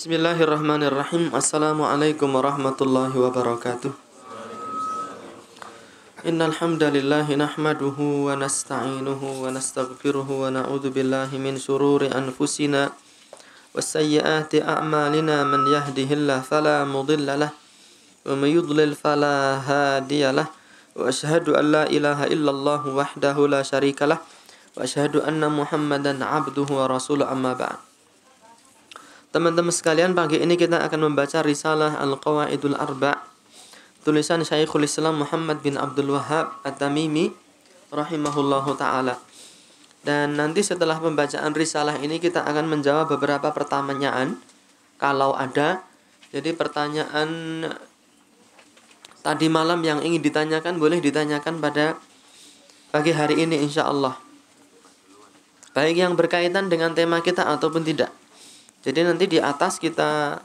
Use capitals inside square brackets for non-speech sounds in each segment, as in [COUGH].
Bismillahirrahmanirrahim. Assalamualaikum warahmatullahi wabarakatuh. Innal hamdalillah nahmaduhu wa nasta'inuhu wa nastaghfiruhu wa na'udzu billahi min shururi anfusina wa sayyiati a'malina man yahdihillahu fala mudilla lah wa may yudlil fala hadiyalah wa asyhadu an la ilaha illallah wahdahu la syarikalah wa asyhadu anna muhammadan abduhu wa rasuluhu amma ba'd Teman-teman sekalian, pagi ini kita akan membaca risalah Al-Qawaidul Arba' tulisan Syaikhul Islam Muhammad bin Abdul Wahab At-Tamimi rahimahullahu taala. Dan nanti setelah pembacaan risalah ini kita akan menjawab beberapa pertanyaan kalau ada. Jadi pertanyaan tadi malam yang ingin ditanyakan boleh ditanyakan pada pagi hari ini insyaallah Baik yang berkaitan dengan tema kita ataupun tidak. Jadi nanti di atas kita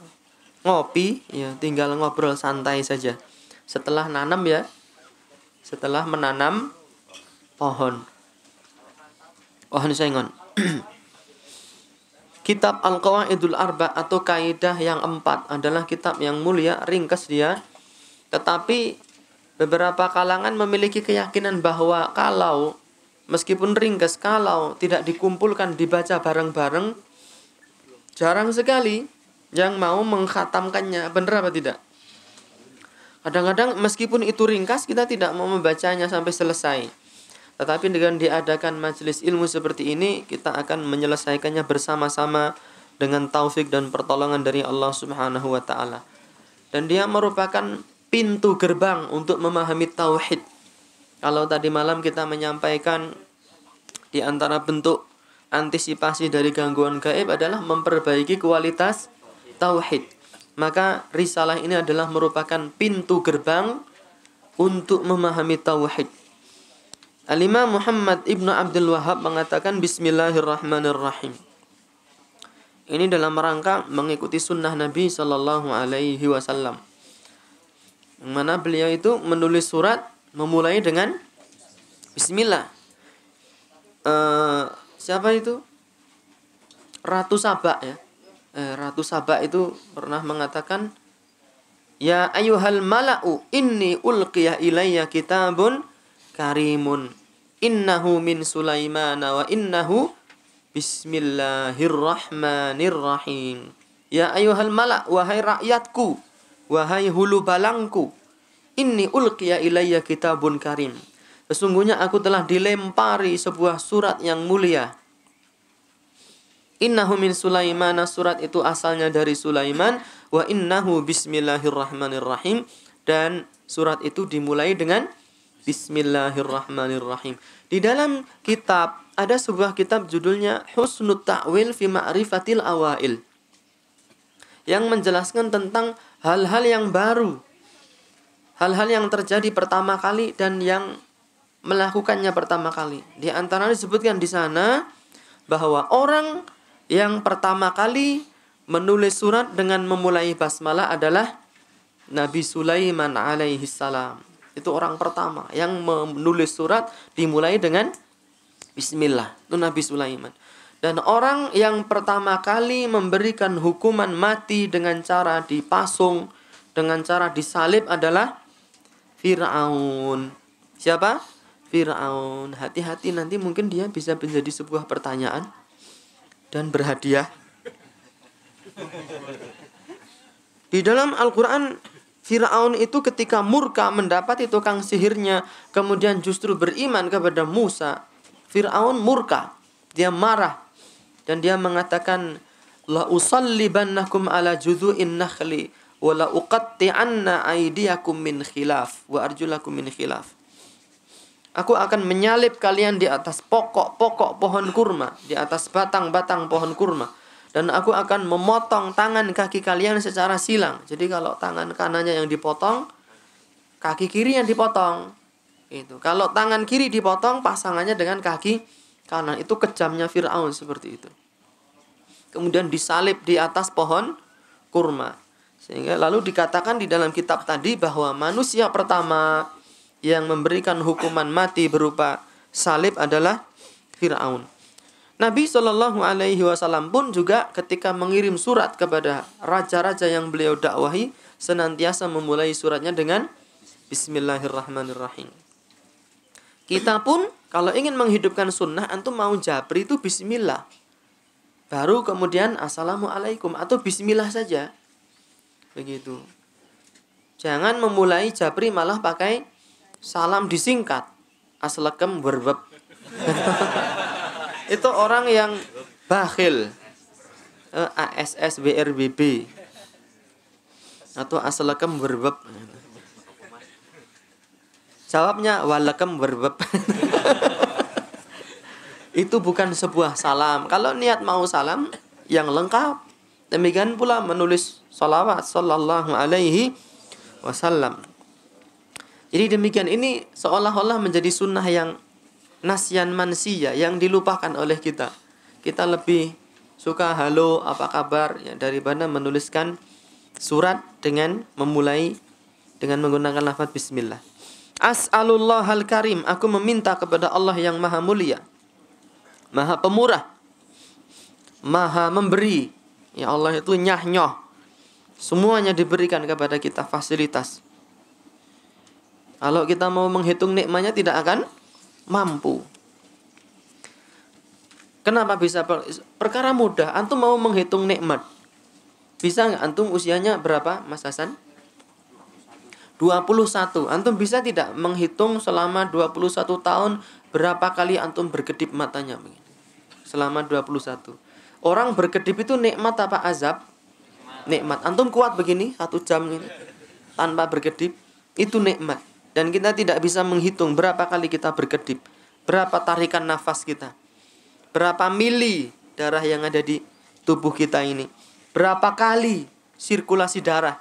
ngopi ya tinggal ngobrol santai saja. Setelah nanam ya. Setelah menanam pohon. Pohon sengon. [CLEARS THROAT] kitab Al-Qawaidul Arba atau kaidah yang empat adalah kitab yang mulia, ringkas dia. Tetapi beberapa kalangan memiliki keyakinan bahwa kalau meskipun ringkas kalau tidak dikumpulkan dibaca bareng-bareng Jarang sekali yang mau menghatamkannya Benar apa tidak? Kadang-kadang meskipun itu ringkas kita tidak mau membacanya sampai selesai. Tetapi dengan diadakan majelis ilmu seperti ini kita akan menyelesaikannya bersama-sama dengan taufik dan pertolongan dari Allah Subhanahu wa taala. Dan dia merupakan pintu gerbang untuk memahami tauhid. Kalau tadi malam kita menyampaikan di antara bentuk antisipasi dari gangguan gaib adalah memperbaiki kualitas tauhid. Maka risalah ini adalah merupakan pintu gerbang untuk memahami tauhid. Alimah Muhammad Ibnu Abdul Wahab mengatakan Bismillahirrahmanirrahim. Ini dalam rangka mengikuti sunnah Nabi Shallallahu Alaihi Wasallam. mana beliau itu menulis surat memulai dengan Bismillah. Uh, siapa itu Ratu Sabak ya eh, Ratu Sabak itu pernah mengatakan Ya ayuhal mala'u ini ulqiyah ilayya kitabun karimun innahu min Sulaiman wa innahu bismillahirrahmanirrahim Ya ayuhal malak wahai rakyatku wahai hulu balangku ini ulqiya ilayya kitabun karim Sesungguhnya aku telah dilempari sebuah surat yang mulia. Innahu min Sulaimana surat itu asalnya dari Sulaiman wa innahu bismillahirrahmanirrahim dan surat itu dimulai dengan bismillahirrahmanirrahim. Di dalam kitab ada sebuah kitab judulnya Husnul Ta'wil fi Ma'rifatil Awail yang menjelaskan tentang hal-hal yang baru hal-hal yang terjadi pertama kali dan yang melakukannya pertama kali. Di antara disebutkan di sana bahwa orang yang pertama kali menulis surat dengan memulai basmalah adalah Nabi Sulaiman alaihi salam. Itu orang pertama yang menulis surat dimulai dengan bismillah. Itu Nabi Sulaiman. Dan orang yang pertama kali memberikan hukuman mati dengan cara dipasung, dengan cara disalib adalah Fir'aun. Siapa? Firaun. Hati-hati nanti mungkin dia bisa menjadi sebuah pertanyaan dan berhadiah. Di dalam Al-Qur'an Firaun itu ketika murka mendapati tukang sihirnya, kemudian justru beriman kepada Musa. Firaun murka, dia marah dan dia mengatakan la usallibannakum ala judhu'in nakhli wa la uqatti'anna aydiyakum min khilaf wa arjulakum min khilaf. Aku akan menyalip kalian di atas pokok-pokok pohon kurma, di atas batang-batang pohon kurma. Dan aku akan memotong tangan kaki kalian secara silang. Jadi kalau tangan kanannya yang dipotong, kaki kiri yang dipotong. Itu. Kalau tangan kiri dipotong, pasangannya dengan kaki kanan. Itu kejamnya Fir'aun seperti itu. Kemudian disalib di atas pohon kurma. Sehingga lalu dikatakan di dalam kitab tadi bahwa manusia pertama yang memberikan hukuman mati berupa salib adalah Firaun. Nabi Shallallahu Alaihi Wasallam pun juga ketika mengirim surat kepada raja-raja yang beliau dakwahi senantiasa memulai suratnya dengan Bismillahirrahmanirrahim. Kita pun kalau ingin menghidupkan sunnah antum mau jabri itu Bismillah. Baru kemudian Assalamualaikum atau Bismillah saja. Begitu. Jangan memulai jabri malah pakai salam disingkat aslekem berbeb [LAUGHS] itu orang yang bakhil eh, ASS atau aslekem berbeb jawabnya walakem berbeb [LAUGHS] itu bukan sebuah salam kalau niat mau salam yang lengkap demikian pula menulis salawat sallallahu alaihi wasallam jadi demikian ini seolah-olah menjadi sunnah yang nasian mansia yang dilupakan oleh kita. Kita lebih suka halo apa kabar ya, daripada menuliskan surat dengan memulai dengan menggunakan lafaz bismillah. As'alullah al-karim, aku meminta kepada Allah yang maha mulia. Maha pemurah. Maha memberi. Ya Allah itu nyah-nyoh. Semuanya diberikan kepada kita fasilitas kalau kita mau menghitung nikmatnya tidak akan mampu. Kenapa bisa per perkara mudah? Antum mau menghitung nikmat. Bisa nggak antum usianya berapa, Mas Hasan? 21. Antum bisa tidak menghitung selama 21 tahun berapa kali antum berkedip matanya Selama 21. Orang berkedip itu nikmat apa azab? Nikmat. Antum kuat begini satu jam ini tanpa berkedip itu nikmat dan kita tidak bisa menghitung berapa kali kita berkedip, berapa tarikan nafas kita, berapa mili darah yang ada di tubuh kita ini, berapa kali sirkulasi darah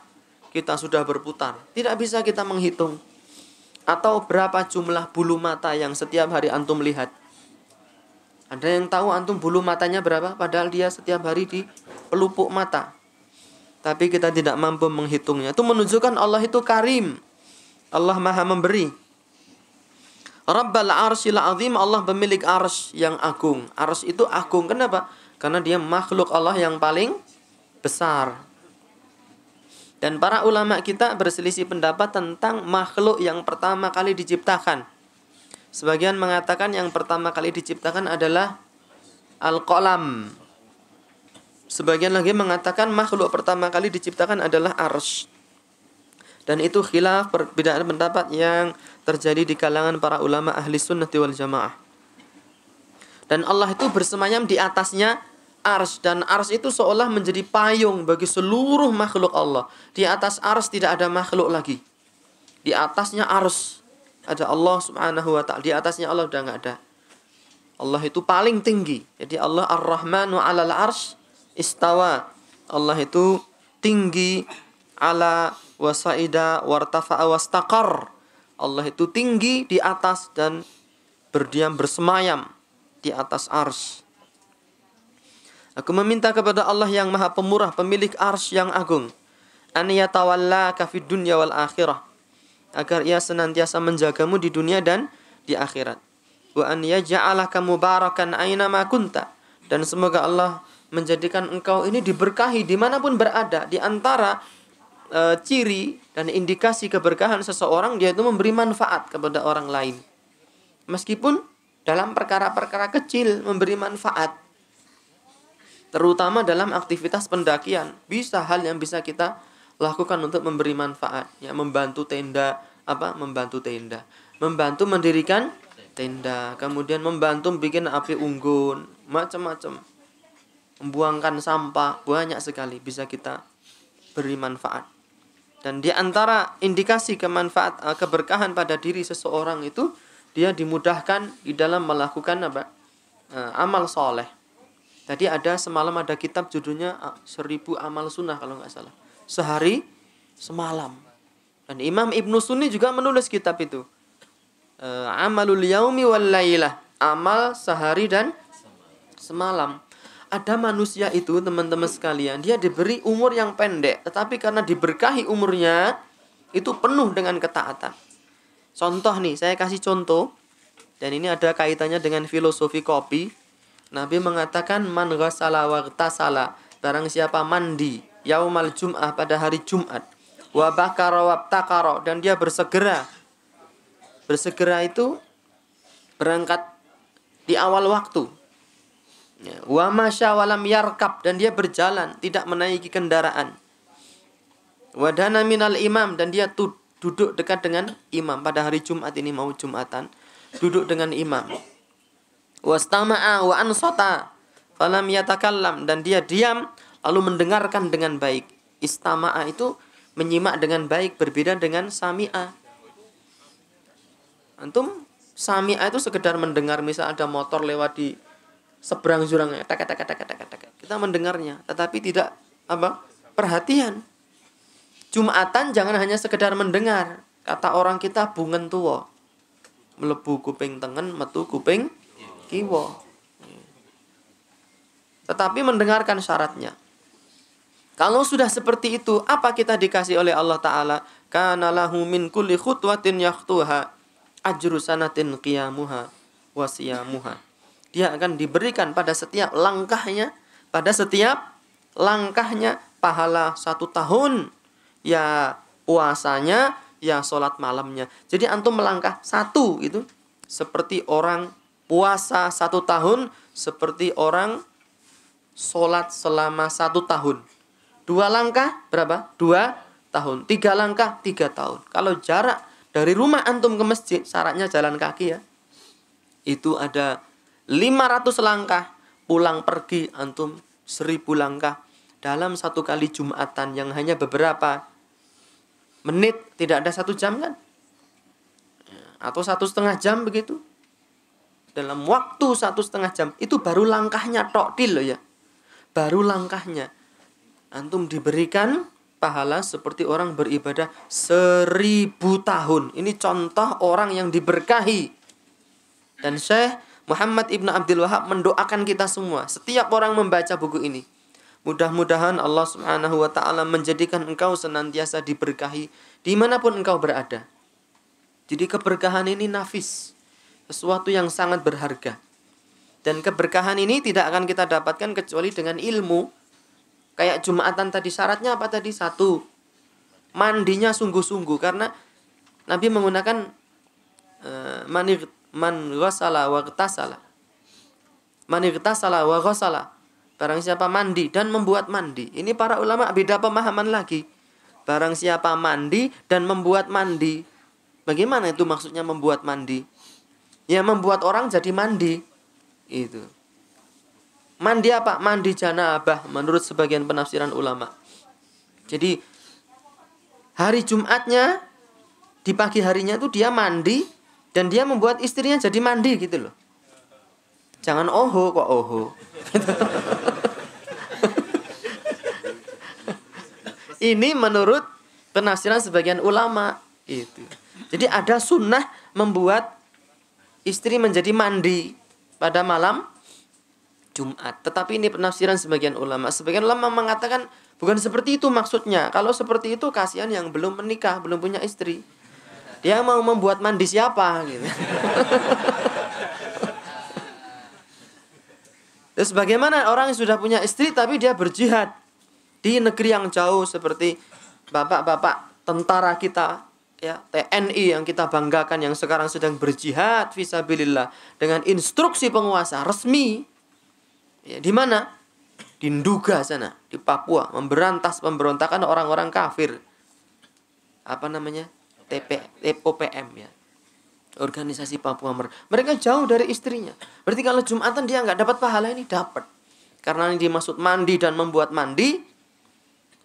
kita sudah berputar. Tidak bisa kita menghitung atau berapa jumlah bulu mata yang setiap hari antum lihat. Ada yang tahu antum bulu matanya berapa padahal dia setiap hari di pelupuk mata. Tapi kita tidak mampu menghitungnya. Itu menunjukkan Allah itu karim. Allah maha memberi. Rabbal arsil azim Allah pemilik ars yang agung. Ars itu agung. Kenapa? Karena dia makhluk Allah yang paling besar. Dan para ulama kita berselisih pendapat tentang makhluk yang pertama kali diciptakan. Sebagian mengatakan yang pertama kali diciptakan adalah Al-Qalam. Sebagian lagi mengatakan makhluk pertama kali diciptakan adalah Arsh dan itu khilaf perbedaan pendapat yang terjadi di kalangan para ulama ahli sunnah wal jamaah dan Allah itu bersemayam di atasnya ars dan ars itu seolah menjadi payung bagi seluruh makhluk Allah di atas ars tidak ada makhluk lagi di atasnya ars ada Allah subhanahu wa ta'ala di atasnya Allah sudah nggak ada Allah itu paling tinggi jadi Allah ar-Rahmanu alal ars istawa Allah itu tinggi ala wasaida wartafa'a wastaqar. Allah itu tinggi di atas dan berdiam bersemayam di atas ars. Aku meminta kepada Allah yang maha pemurah, pemilik ars yang agung. An yatawalla kafid dunya wal akhirah. Agar ia senantiasa menjagamu di dunia dan di akhirat. Wa an yaja'alaka mubarakan aina ma kunta. Dan semoga Allah menjadikan engkau ini diberkahi dimanapun berada di antara e, ciri dan indikasi keberkahan seseorang dia itu memberi manfaat kepada orang lain. Meskipun dalam perkara-perkara kecil memberi manfaat. Terutama dalam aktivitas pendakian, bisa hal yang bisa kita lakukan untuk memberi manfaat, ya membantu tenda, apa? membantu tenda, membantu mendirikan tenda, kemudian membantu bikin api unggun, macam-macam. Membuangkan sampah banyak sekali bisa kita beri manfaat. Dan di antara indikasi kemanfaat eh, keberkahan pada diri seseorang itu dia dimudahkan di dalam melakukan apa? Eh, amal soleh. Tadi ada semalam ada kitab judulnya eh, seribu amal sunnah kalau nggak salah. Sehari semalam. Dan Imam Ibnu Sunni juga menulis kitab itu. Amalul yaumi wal Amal sehari dan semalam ada manusia itu teman-teman sekalian dia diberi umur yang pendek tetapi karena diberkahi umurnya itu penuh dengan ketaatan contoh nih saya kasih contoh dan ini ada kaitannya dengan filosofi kopi Nabi mengatakan man ghasala wartasala barang siapa mandi yaumal jum'ah pada hari Jumat wa bakara dan dia bersegera bersegera itu berangkat di awal waktu Ya. Wa walam yarkab dan dia berjalan tidak menaiki kendaraan. Wadana minal imam dan dia duduk dekat dengan imam pada hari Jumat ini mau Jumatan duduk dengan imam. Wastama'a wa ansota falam yatakallam dan dia diam lalu mendengarkan dengan baik. Istama'a itu menyimak dengan baik berbeda dengan sami'a. Antum sami'a itu sekedar mendengar misal ada motor lewat di seberang jurangnya tak tak tak tak tak kita mendengarnya tetapi tidak apa perhatian Jumatan jangan hanya sekedar mendengar kata orang kita bungen tua melebu kuping tengen metu kuping kiwo tetapi mendengarkan syaratnya kalau sudah seperti itu, apa kita dikasih oleh Allah Ta'ala? karena lahu min kulli khutwatin yaktuha ajru sanatin qiyamuha dia akan diberikan pada setiap langkahnya, pada setiap langkahnya pahala satu tahun. Ya puasanya, ya sholat malamnya. Jadi antum melangkah satu itu seperti orang puasa satu tahun, seperti orang sholat selama satu tahun. Dua langkah berapa? Dua tahun. Tiga langkah, tiga tahun. Kalau jarak dari rumah antum ke masjid, syaratnya jalan kaki ya. Itu ada 500 langkah, pulang pergi antum 1000 langkah dalam satu kali Jumatan yang hanya beberapa menit, tidak ada satu jam kan? Atau satu setengah jam begitu. Dalam waktu satu setengah jam, itu baru langkahnya toktil loh ya. Baru langkahnya. Antum diberikan pahala seperti orang beribadah seribu tahun. Ini contoh orang yang diberkahi. Dan saya Muhammad ibn Abdul Wahab mendoakan kita semua, setiap orang membaca buku ini. Mudah-mudahan Allah Subhanahu wa taala menjadikan engkau senantiasa diberkahi dimanapun engkau berada. Jadi keberkahan ini nafis, sesuatu yang sangat berharga. Dan keberkahan ini tidak akan kita dapatkan kecuali dengan ilmu. Kayak Jumatan tadi syaratnya apa tadi? Satu, mandinya sungguh-sungguh karena Nabi menggunakan uh, manir man ghasala wa ghtasala. Man ghtasala wa ghasala. Barang siapa mandi dan membuat mandi. Ini para ulama beda pemahaman lagi. Barang siapa mandi dan membuat mandi. Bagaimana itu maksudnya membuat mandi? Ya membuat orang jadi mandi. Itu. Mandi apa? Mandi janabah menurut sebagian penafsiran ulama. Jadi hari Jumatnya di pagi harinya itu dia mandi dan dia membuat istrinya jadi mandi gitu loh jangan oho kok oho [LAUGHS] ini menurut penafsiran sebagian ulama itu jadi ada sunnah membuat istri menjadi mandi pada malam Jumat. Tetapi ini penafsiran sebagian ulama. Sebagian ulama mengatakan bukan seperti itu maksudnya. Kalau seperti itu kasihan yang belum menikah, belum punya istri. Dia ya, mau membuat mandi siapa gitu. Terus bagaimana orang yang sudah punya istri tapi dia berjihad di negeri yang jauh seperti bapak-bapak tentara kita ya TNI yang kita banggakan yang sekarang sedang berjihad visabilillah dengan instruksi penguasa resmi ya, di mana di Nduga sana di Papua memberantas pemberontakan orang-orang kafir apa namanya TP, OPM ya organisasi Papua Mer mereka jauh dari istrinya berarti kalau Jumatan dia nggak dapat pahala ini dapat karena ini dimaksud mandi dan membuat mandi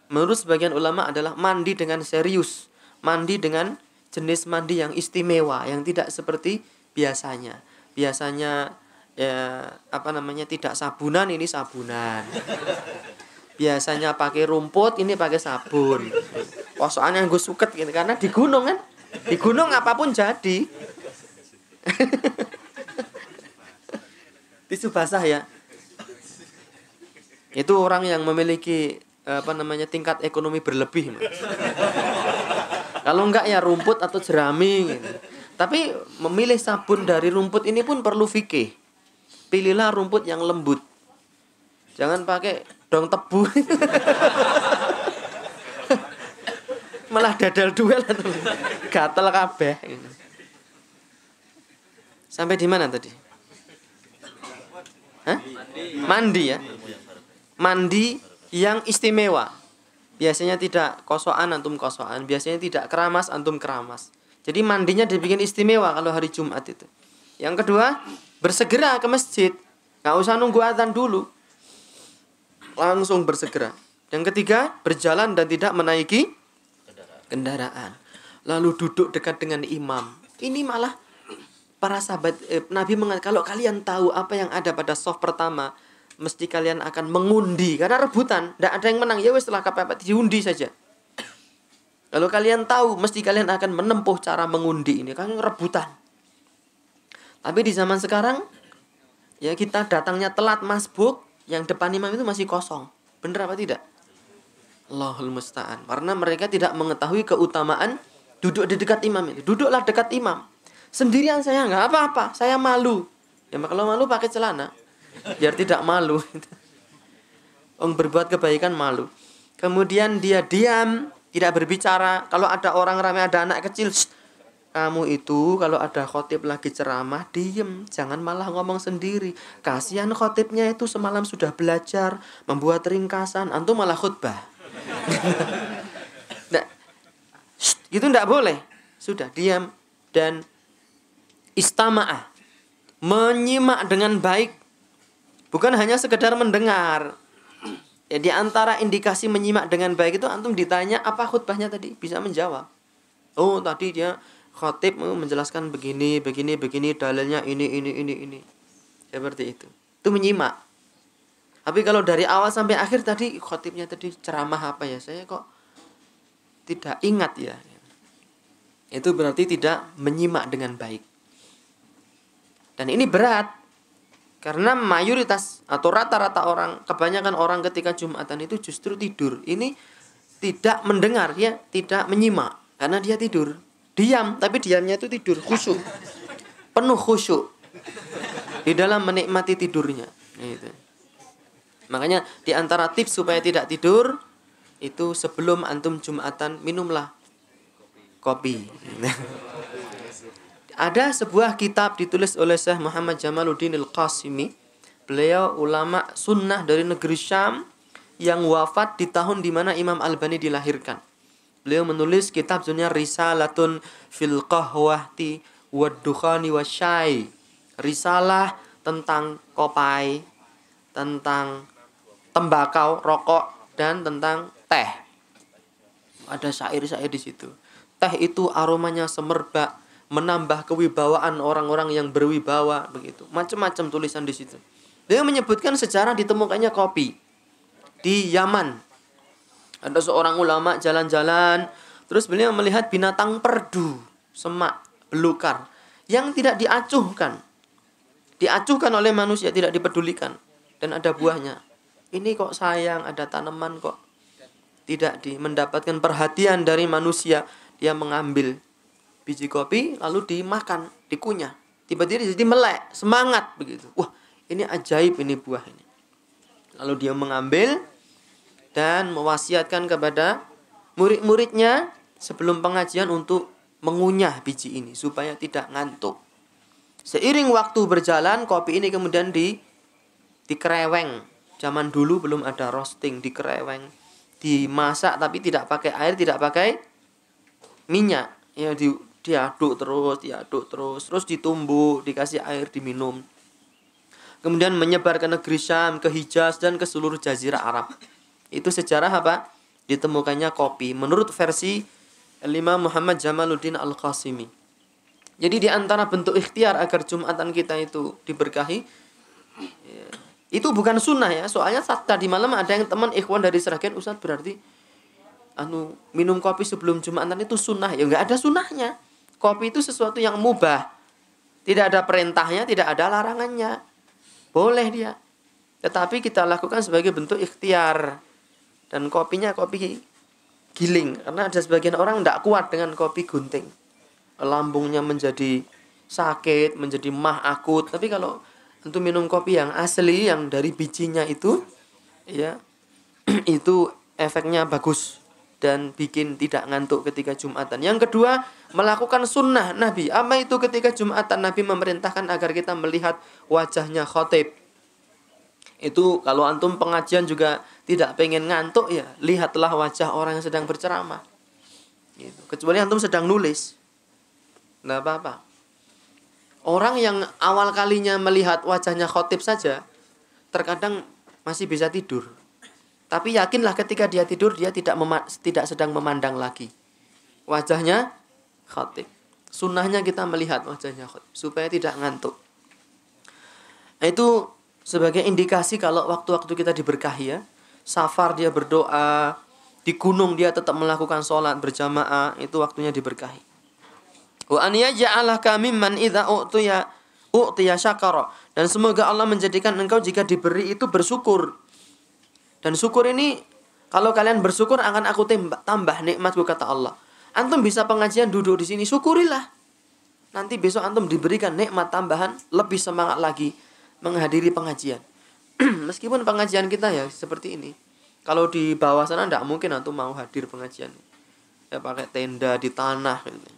menurut sebagian ulama adalah mandi dengan serius mandi dengan jenis mandi yang istimewa yang tidak seperti biasanya biasanya ya apa namanya tidak sabunan ini sabunan biasanya pakai rumput ini pakai sabun posokan yang gue suket gitu karena di gunung kan di gunung apapun jadi [LAUGHS] tisu basah ya itu orang yang memiliki eh, apa namanya tingkat ekonomi berlebih kalau enggak ya rumput atau jerami gitu. tapi memilih sabun dari rumput ini pun perlu fikih pilihlah rumput yang lembut jangan pakai dong tebu malah dadal duel atau gatel kabeh sampai di mana tadi Hah? mandi ya mandi yang istimewa biasanya tidak kosoan antum kosoan biasanya tidak keramas antum keramas jadi mandinya dibikin istimewa kalau hari Jumat itu yang kedua bersegera ke masjid nggak usah nunggu azan dulu langsung bersegera. Yang ketiga, berjalan dan tidak menaiki kendaraan. Lalu duduk dekat dengan imam. Ini malah para sahabat eh, Nabi mengatakan kalau kalian tahu apa yang ada pada soft pertama, mesti kalian akan mengundi karena rebutan, tidak ada yang menang. Ya setelah setelah kepepet diundi saja. Kalau kalian tahu, mesti kalian akan menempuh cara mengundi ini. Kan rebutan. Tapi di zaman sekarang, ya kita datangnya telat masbuk, yang depan imam itu masih kosong. Bener apa tidak? Allahul musta'an. Karena mereka tidak mengetahui keutamaan duduk di dekat imam itu. Duduklah dekat imam. Sendirian saya nggak apa-apa, saya malu. Ya kalau malu pakai celana. Biar tidak malu. [LAUGHS] Ong berbuat kebaikan malu. Kemudian dia diam, tidak berbicara. Kalau ada orang ramai, ada anak kecil, shh, kamu itu kalau ada khotib lagi ceramah diem jangan malah ngomong sendiri kasihan khotibnya itu semalam sudah belajar membuat ringkasan antum malah khutbah [LAUGHS] nah, shh, itu tidak boleh sudah diam dan istamaah menyimak dengan baik bukan hanya sekedar mendengar ya di antara indikasi menyimak dengan baik itu antum ditanya apa khutbahnya tadi bisa menjawab oh tadi dia khotib eh, menjelaskan begini begini begini dalilnya ini ini ini ini seperti itu itu menyimak tapi kalau dari awal sampai akhir tadi khotibnya tadi ceramah apa ya saya kok tidak ingat ya itu berarti tidak menyimak dengan baik dan ini berat karena mayoritas atau rata-rata orang kebanyakan orang ketika jumatan itu justru tidur ini tidak mendengar ya tidak menyimak karena dia tidur diam tapi diamnya itu tidur khusyuk penuh khusyuk di dalam menikmati tidurnya gitu. makanya di antara tips supaya tidak tidur itu sebelum antum jumatan minumlah kopi [LAUGHS] ada sebuah kitab ditulis oleh Syekh Muhammad Jamaluddin Al-Qasimi beliau ulama sunnah dari negeri Syam yang wafat di tahun di mana Imam Bani dilahirkan Beliau menulis kitab judulnya Risalatun fil qahwahti wadukhani wasyai. Risalah tentang kopai, tentang tembakau, rokok dan tentang teh. Ada syair-syair di situ. Teh itu aromanya semerbak, menambah kewibawaan orang-orang yang berwibawa begitu. Macam-macam tulisan di situ. Dia menyebutkan sejarah ditemukannya kopi di Yaman ada seorang ulama jalan-jalan, terus beliau melihat binatang perdu, semak, belukar, yang tidak diacuhkan. Diacuhkan oleh manusia, tidak dipedulikan. Dan ada buahnya. Ini kok sayang, ada tanaman kok. Tidak di, mendapatkan perhatian dari manusia. Dia mengambil biji kopi, lalu dimakan, dikunyah. Tiba-tiba jadi melek, semangat begitu. Wah, ini ajaib ini buah ini. Lalu dia mengambil, dan mewasiatkan kepada murid-muridnya sebelum pengajian untuk mengunyah biji ini supaya tidak ngantuk. Seiring waktu berjalan, kopi ini kemudian di dikereweng. Zaman dulu belum ada roasting, dikereweng, dimasak tapi tidak pakai air, tidak pakai minyak. Ya di diaduk terus, diaduk terus, terus ditumbuk, dikasih air diminum. Kemudian menyebar ke negeri Syam, ke Hijaz dan ke seluruh jazirah Arab. Itu sejarah apa? Ditemukannya kopi menurut versi Lima Muhammad Jamaluddin Al-Qasimi. Jadi di antara bentuk ikhtiar agar Jumatan kita itu diberkahi ya, itu bukan sunnah ya. Soalnya saat tadi malam ada yang teman ikhwan dari Seragen Ustaz berarti anu minum kopi sebelum Jumatan itu sunnah. Ya nggak ada sunnahnya. Kopi itu sesuatu yang mubah. Tidak ada perintahnya, tidak ada larangannya. Boleh dia. Tetapi kita lakukan sebagai bentuk ikhtiar dan kopinya kopi giling karena ada sebagian orang tidak kuat dengan kopi gunting lambungnya menjadi sakit menjadi mah akut tapi kalau untuk minum kopi yang asli yang dari bijinya itu ya [CLEARS THROAT] itu efeknya bagus dan bikin tidak ngantuk ketika Jumatan. Yang kedua, melakukan sunnah Nabi. Apa itu ketika Jumatan Nabi memerintahkan agar kita melihat wajahnya khotib. Itu kalau antum pengajian juga tidak pengen ngantuk ya, lihatlah wajah orang yang sedang berceramah. Gitu. Kecuali antum sedang nulis. Nah, apa-apa. Orang yang awal kalinya melihat wajahnya khotib saja, terkadang masih bisa tidur. Tapi yakinlah ketika dia tidur, dia tidak mema- tidak sedang memandang lagi. Wajahnya khotib. Sunnahnya kita melihat wajahnya khotib, supaya tidak ngantuk. Nah, itu sebagai indikasi kalau waktu-waktu kita diberkahi ya. Safar dia berdoa, di gunung dia tetap melakukan sholat berjamaah, itu waktunya diberkahi. Wa an yaj'alaka ya Dan semoga Allah menjadikan engkau jika diberi itu bersyukur. Dan syukur ini kalau kalian bersyukur akan aku tembak, tambah nikmatku kata Allah. Antum bisa pengajian duduk di sini, syukurilah. Nanti besok antum diberikan nikmat tambahan, lebih semangat lagi menghadiri pengajian. [CLEARS THROAT] Meskipun pengajian kita ya seperti ini. Kalau di bawah sana tidak mungkin antum mau hadir pengajian. Ya pakai tenda di tanah gitu.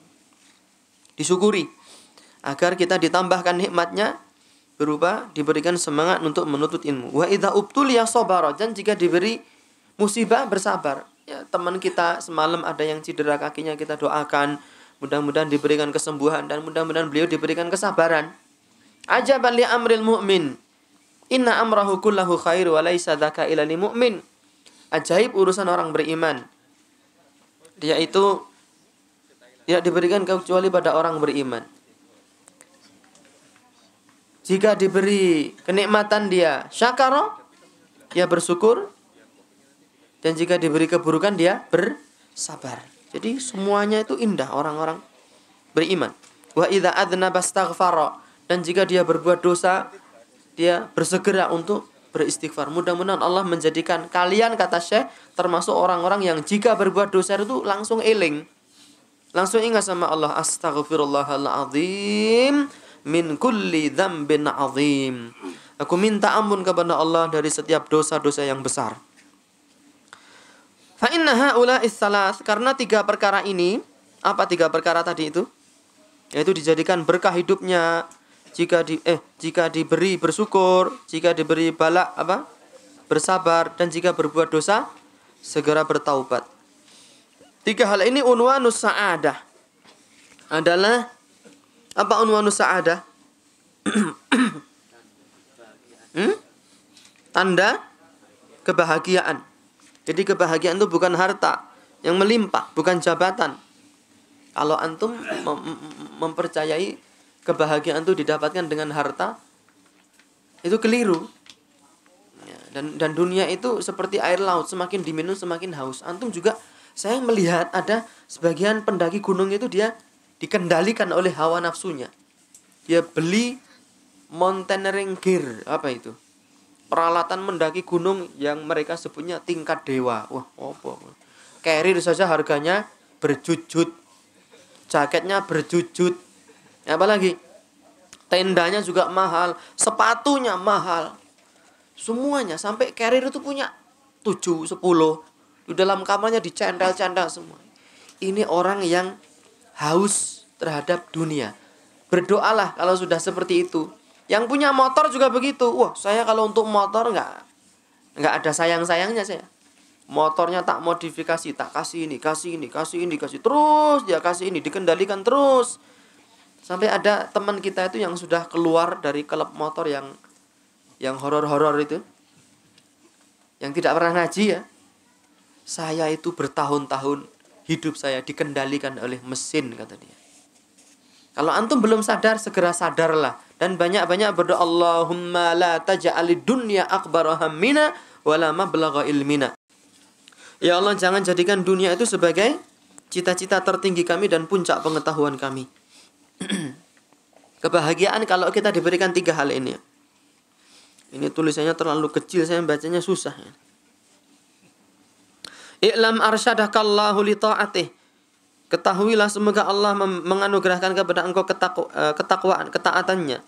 Disyukuri agar kita ditambahkan nikmatnya berupa diberikan semangat untuk menuntut ilmu. Wa idza ubtuliya sabara dan jika diberi musibah bersabar. Ya, teman kita semalam ada yang cedera kakinya kita doakan mudah-mudahan diberikan kesembuhan dan mudah-mudahan beliau diberikan kesabaran. Ajaban li amril mu'min. Inna amrahu kullahu khair wa laisa dzaka illa lil mu'min. Ajaib urusan orang beriman. Dia itu tidak diberikan kecuali pada orang beriman. Jika diberi kenikmatan dia syakara, dia bersyukur. Dan jika diberi keburukan dia bersabar. Jadi semuanya itu indah orang-orang beriman. Wa idza adzna astaghfara dan jika dia berbuat dosa dia bersegera untuk beristighfar. Mudah-mudahan Allah menjadikan kalian kata Syekh termasuk orang-orang yang jika berbuat dosa itu langsung eling. Langsung ingat sama Allah Astaghfirullahaladzim Min kulli dhambin azim Aku minta ampun kepada Allah dari setiap dosa-dosa yang besar Fa'inna ha'ula Karena tiga perkara ini Apa tiga perkara tadi itu? Yaitu dijadikan berkah hidupnya jika di eh jika diberi bersyukur, jika diberi balak apa? bersabar dan jika berbuat dosa segera bertaubat. Tiga hal ini unwanus sa'adah adalah apa unwanus sa'adah? [CLEARS THROAT] hmm? Tanda kebahagiaan. Jadi kebahagiaan itu bukan harta yang melimpah, bukan jabatan. Kalau antum mem mempercayai kebahagiaan itu didapatkan dengan harta itu keliru ya, dan dan dunia itu seperti air laut semakin diminum semakin haus antum juga saya melihat ada sebagian pendaki gunung itu dia dikendalikan oleh hawa nafsunya dia beli mountaineering gear apa itu peralatan mendaki gunung yang mereka sebutnya tingkat dewa wah opo carrier saja harganya berjujut jaketnya berjujut Apalagi tendanya juga mahal, sepatunya mahal. Semuanya sampai carrier itu punya 7, 10. Di dalam kamarnya dicendal-cendal semua. Ini orang yang haus terhadap dunia. Berdoalah kalau sudah seperti itu. Yang punya motor juga begitu. Wah, saya kalau untuk motor nggak nggak ada sayang-sayangnya saya motornya tak modifikasi, tak kasih ini, kasih ini, kasih ini, kasih terus, ya kasih ini, dikendalikan terus sampai ada teman kita itu yang sudah keluar dari klub motor yang yang horor-horor itu yang tidak pernah ngaji ya saya itu bertahun-tahun hidup saya dikendalikan oleh mesin kata dia kalau antum belum sadar segera sadarlah dan banyak-banyak berdoa Allahumma la taj'alid dunya akbar hammina wala mablagha ilmina ya Allah jangan jadikan dunia itu sebagai cita-cita tertinggi kami dan puncak pengetahuan kami [CLEARS THROAT] Kebahagiaan kalau kita diberikan tiga hal ini. Ini tulisannya terlalu kecil, saya bacanya susah. I'lam arsyadakallahu li ta'atih. Ketahuilah semoga Allah menganugerahkan kepada engkau ketaku, eh, ketakwaan, ketaatannya.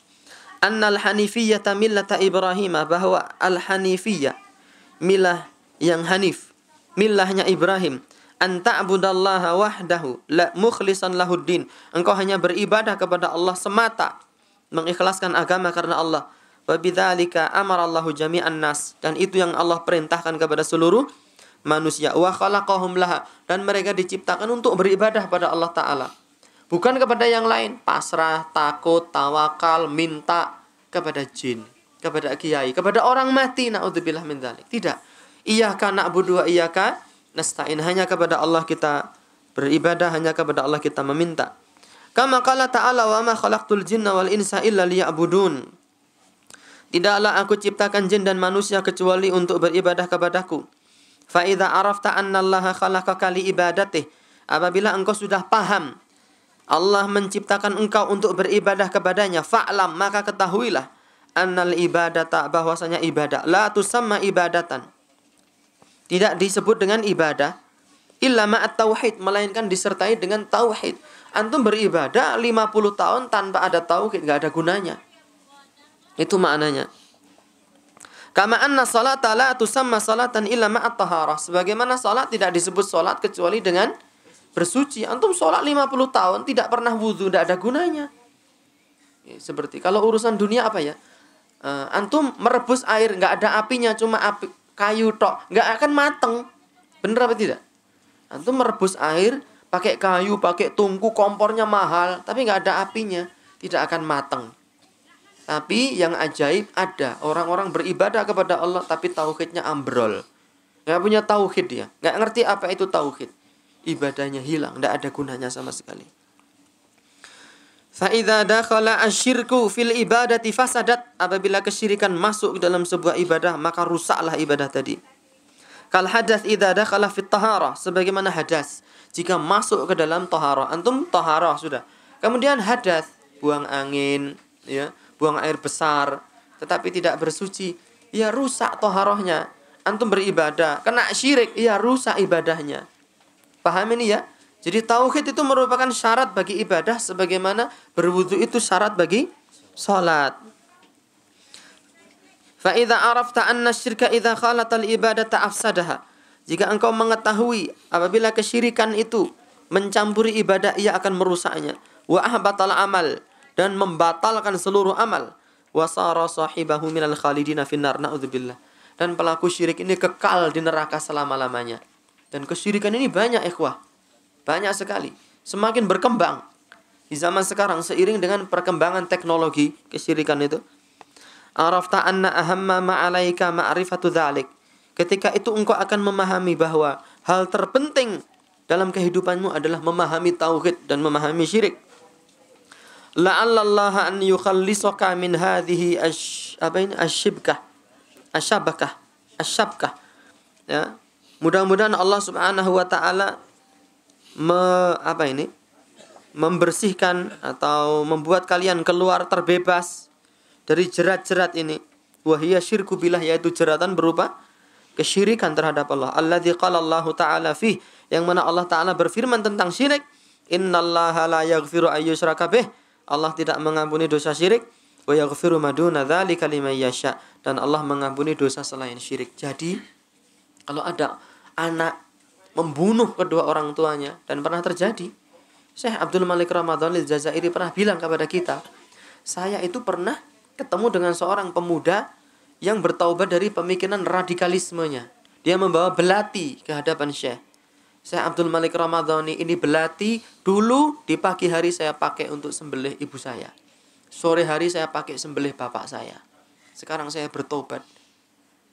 Annal hanifiyata millata Ibrahim bahwa al hanifiyah milah yang hanif, millahnya Ibrahim anta'budallaha wahdahu la mukhlishan lahuddin. Engkau hanya beribadah kepada Allah semata, mengikhlaskan agama karena Allah. Wa bidzalika amarallahu jami'an nas. Dan itu yang Allah perintahkan kepada seluruh manusia wa khalaqahum laha dan mereka diciptakan untuk beribadah pada Allah taala. Bukan kepada yang lain, pasrah, takut, tawakal, minta kepada jin, kepada kiai, kepada orang mati naudzubillah min dzalik. Tidak. Iyyaka na'budu wa iyyaka nasta'in hanya kepada Allah kita beribadah hanya kepada Allah kita meminta. Kama qala ta'ala wa ma khalaqtul jinna wal insa illa liya'budun. Tidaklah aku ciptakan jin dan manusia kecuali untuk beribadah kepadaku. Fa idza arafta Allah khalaqaka li ibadatih. Apabila engkau sudah paham Allah menciptakan engkau untuk beribadah kepadanya, fa'lam maka ketahuilah annal ibadata bahwasanya ibadah la tusamma ibadatan tidak disebut dengan ibadah ilama at tauhid melainkan disertai dengan tauhid. Antum beribadah 50 tahun tanpa ada tauhid nggak ada gunanya. Itu maknanya. Kama anna salata la tusamma salatan illa ma'at taharah. Sebagaimana salat tidak disebut salat kecuali dengan bersuci. Antum salat 50 tahun tidak pernah wudhu, tidak ada gunanya. Ya, seperti kalau urusan dunia apa ya? Eh, antum merebus air, nggak ada apinya, cuma api kayu tok nggak akan mateng bener apa tidak antum nah, merebus air pakai kayu pakai tungku kompornya mahal tapi nggak ada apinya tidak akan mateng tapi yang ajaib ada orang-orang beribadah kepada Allah tapi tauhidnya ambrol nggak punya tauhid dia nggak ngerti apa itu tauhid ibadahnya hilang nggak ada gunanya sama sekali Fa'idha dakhala asyirku fil ibadati fasadat. Apabila kesyirikan masuk ke dalam sebuah ibadah, maka rusaklah ibadah tadi. Kal hadas idha dakhala fit tahara. Sebagaimana hadas. Jika masuk ke dalam tahara. Antum tahara sudah. Kemudian hadas. Buang angin. ya Buang air besar. Tetapi tidak bersuci. Ya rusak taharahnya. Antum beribadah. Kena syirik. Ya rusak ibadahnya. Paham ini ya? Jadi tauhid itu merupakan syarat bagi ibadah sebagaimana berwudu itu syarat bagi salat. Fa idza arafta anna syirka idza khalatal ibadata afsadaha. Jika engkau mengetahui apabila kesyirikan itu mencampuri ibadah ia akan merusaknya wa ahbatal amal dan membatalkan seluruh amal sara sahibahu minal khalidina finnar naudzubillah dan pelaku syirik ini kekal di neraka selama-lamanya dan kesyirikan ini banyak ikhwah banyak sekali. Semakin berkembang. Di zaman sekarang seiring dengan perkembangan teknologi kesyirikan itu. Arafta anna ahamma ma'alaika ma'rifatu dhalik. Ketika itu engkau akan memahami bahwa hal terpenting dalam kehidupanmu adalah memahami tauhid dan memahami syirik. La'allallaha an yukhallisaka min hadhihi ash, asyibkah asyabakah asyabkah ya mudah-mudahan Allah Subhanahu wa taala me, apa ini? membersihkan atau membuat kalian keluar terbebas dari jerat-jerat ini. Wahia syirku bilah yaitu jeratan berupa kesyirikan terhadap Allah. Allah qala Allah taala fi yang mana Allah taala berfirman tentang syirik, innallaha la yaghfiru ayyusrakabih Allah tidak mengampuni dosa syirik wa yaghfiru maduna dzalika liman yasha dan Allah mengampuni dosa selain syirik. Jadi kalau ada anak membunuh kedua orang tuanya dan pernah terjadi. Syekh Abdul Malik Ramadan Jazairi pernah bilang kepada kita, saya itu pernah ketemu dengan seorang pemuda yang bertaubat dari pemikiran radikalismenya. Dia membawa belati ke hadapan Syekh. Syekh Abdul Malik Ramadhani ini belati dulu di pagi hari saya pakai untuk sembelih ibu saya. Sore hari saya pakai sembelih bapak saya. Sekarang saya bertobat.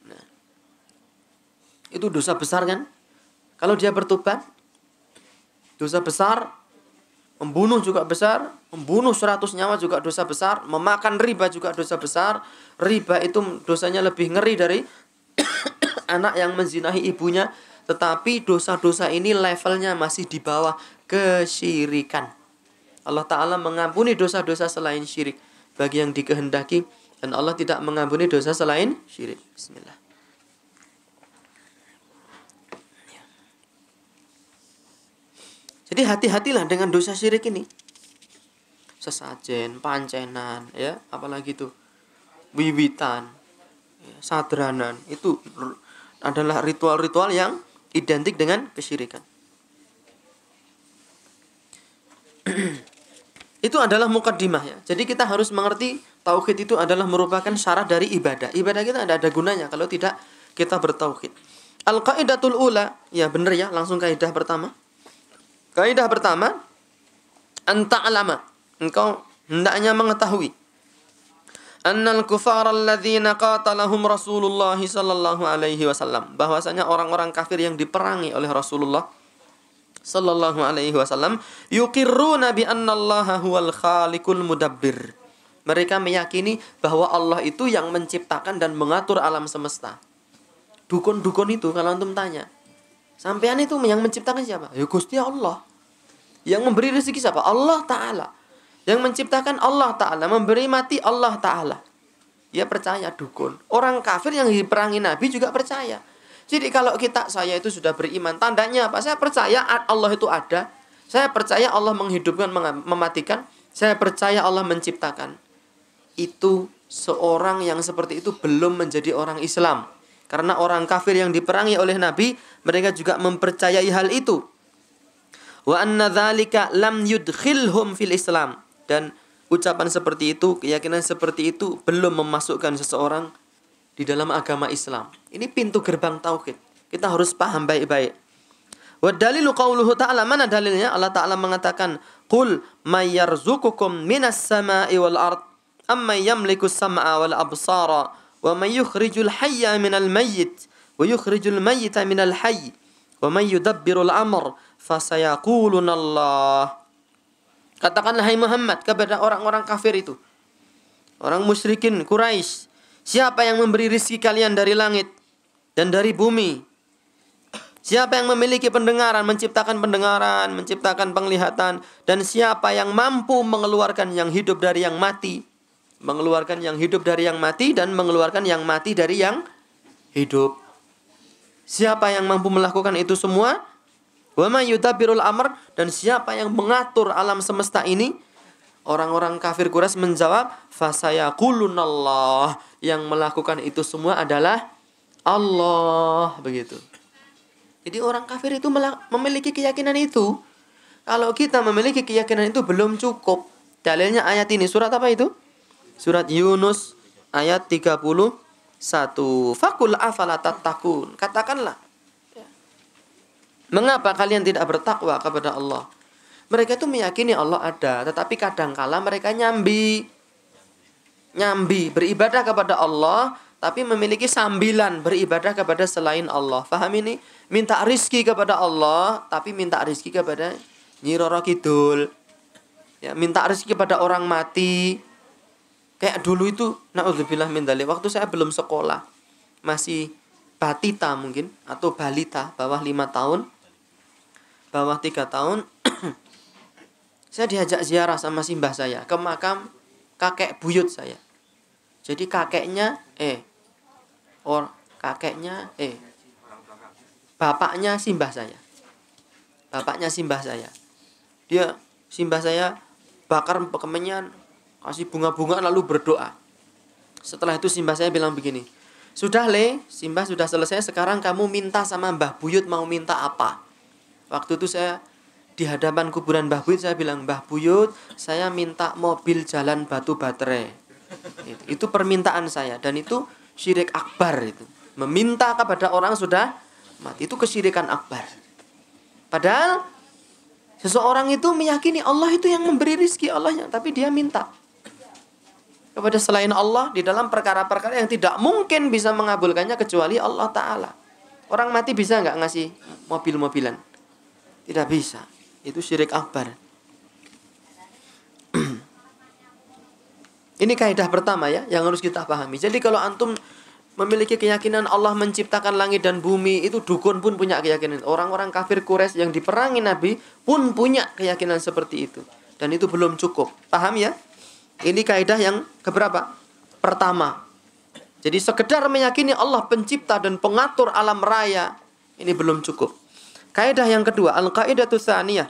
Nah, itu dosa besar kan? Kalau dia bertobat, dosa besar, membunuh juga besar, membunuh seratus nyawa juga dosa besar, memakan riba juga dosa besar. Riba itu dosanya lebih ngeri dari [COUGHS] anak yang menzinahi ibunya, tetapi dosa-dosa ini levelnya masih di bawah kesyirikan. Allah Ta'ala mengampuni dosa-dosa selain syirik bagi yang dikehendaki dan Allah tidak mengampuni dosa selain syirik. Bismillah. Jadi hati-hatilah dengan dosa syirik ini. Sesajen, pancenan, ya, apalagi itu wiwitan, ya, sadranan, itu adalah ritual-ritual yang identik dengan kesyirikan. [CLEARS THROAT] itu adalah mukaddimah ya. Jadi kita harus mengerti tauhid itu adalah merupakan syarat dari ibadah. Ibadah kita tidak ada gunanya kalau tidak kita bertauhid. Al-qaidatul ula, ya benar ya, langsung kaidah pertama Kaidah pertama, anta alama. Engkau hendaknya mengetahui. Annal kufar alladzina qatalahum Rasulullah sallallahu alaihi wasallam. Bahwasanya orang-orang kafir yang diperangi oleh Rasulullah sallallahu alaihi wasallam yuqirruna bi annallaha huwal khaliqul mudabbir. Mereka meyakini bahwa Allah itu yang menciptakan dan mengatur alam semesta. Dukun-dukun itu kalau antum tanya, Sampean itu yang menciptakan siapa? Ya Gusti Allah. Yang memberi rezeki siapa? Allah Ta'ala. Yang menciptakan Allah Ta'ala. Memberi mati Allah Ta'ala. Dia percaya dukun. Orang kafir yang diperangi Nabi juga percaya. Jadi kalau kita, saya itu sudah beriman. Tandanya apa? Saya percaya Allah itu ada. Saya percaya Allah menghidupkan, mematikan. Saya percaya Allah menciptakan. Itu seorang yang seperti itu belum menjadi orang Islam. Karena orang kafir yang diperangi oleh Nabi, mereka juga mempercayai hal itu. Wa anna dzalika lam yudkhilhum fil Islam dan ucapan seperti itu, keyakinan seperti itu belum memasukkan seseorang di dalam agama Islam. Ini pintu gerbang tauhid. Kita harus paham baik-baik. Wa dalilu qauluhu ta'ala mana dalilnya? Allah Ta'ala mengatakan, "Qul may yarzuqukum minas sama'i wal ard, amma yamliku sam'a wal absara Katakanlah hai Muhammad kepada orang-orang kafir itu orang musyrikin Quraisy siapa yang memberi rizki kalian dari langit dan dari bumi Siapa yang memiliki pendengaran, menciptakan pendengaran, menciptakan penglihatan, dan siapa yang mampu mengeluarkan yang hidup dari yang mati, mengeluarkan yang hidup dari yang mati dan mengeluarkan yang mati dari yang hidup. Siapa yang mampu melakukan itu semua? Wa birul amr dan siapa yang mengatur alam semesta ini? Orang-orang kafir kuras menjawab, Allah Yang melakukan itu semua adalah Allah, begitu. Jadi orang kafir itu memiliki keyakinan itu. Kalau kita memiliki keyakinan itu belum cukup. Dalilnya ayat ini, surat apa itu? Surat Yunus ayat 31. Fakul afala takun Katakanlah. Ya. Mengapa kalian tidak bertakwa kepada Allah? Mereka itu meyakini Allah ada, tetapi kadangkala mereka nyambi. Nyambi, beribadah kepada Allah, tapi memiliki sambilan beribadah kepada selain Allah. Faham ini? Minta rizki kepada Allah, tapi minta rizki kepada Nyiroro Kidul. Ya, minta rizki kepada orang mati, Kayak dulu itu, na'udzubillah min dalik, waktu saya belum sekolah, masih batita mungkin, atau balita, bawah lima tahun, bawah tiga tahun, [CLEARS THROAT] saya diajak ziarah sama simbah saya ke makam kakek buyut saya. Jadi kakeknya, eh, or kakeknya, eh, bapaknya simbah saya. Bapaknya simbah saya. Dia, simbah saya bakar kemenyan, kasih bunga-bunga lalu berdoa. Setelah itu simbah saya bilang begini, sudah le, simbah sudah selesai, sekarang kamu minta sama Mbah Buyut mau minta apa. Waktu itu saya di hadapan kuburan Mbah Buyut, saya bilang, Mbah Buyut, saya minta mobil jalan batu baterai. Itu, itu permintaan saya, dan itu syirik akbar itu. Meminta kepada orang sudah mati, itu kesyirikan akbar. Padahal Seseorang itu meyakini Allah itu yang memberi rizki Allah yang tapi dia minta kepada selain Allah di dalam perkara-perkara yang tidak mungkin bisa mengabulkannya kecuali Allah Ta'ala. Orang mati bisa nggak ngasih mobil-mobilan? Tidak bisa. Itu syirik akbar. [CLEARS THROAT] Ini kaidah pertama ya yang harus kita pahami. Jadi kalau antum memiliki keyakinan Allah menciptakan langit dan bumi itu dukun pun punya keyakinan. Orang-orang kafir Quraisy yang diperangi Nabi pun punya keyakinan seperti itu. Dan itu belum cukup. Paham ya? Ini kaidah yang keberapa? Pertama. Jadi sekedar meyakini Allah pencipta dan pengatur alam raya ini belum cukup. Kaidah yang kedua, al-qaidatu tsaniyah.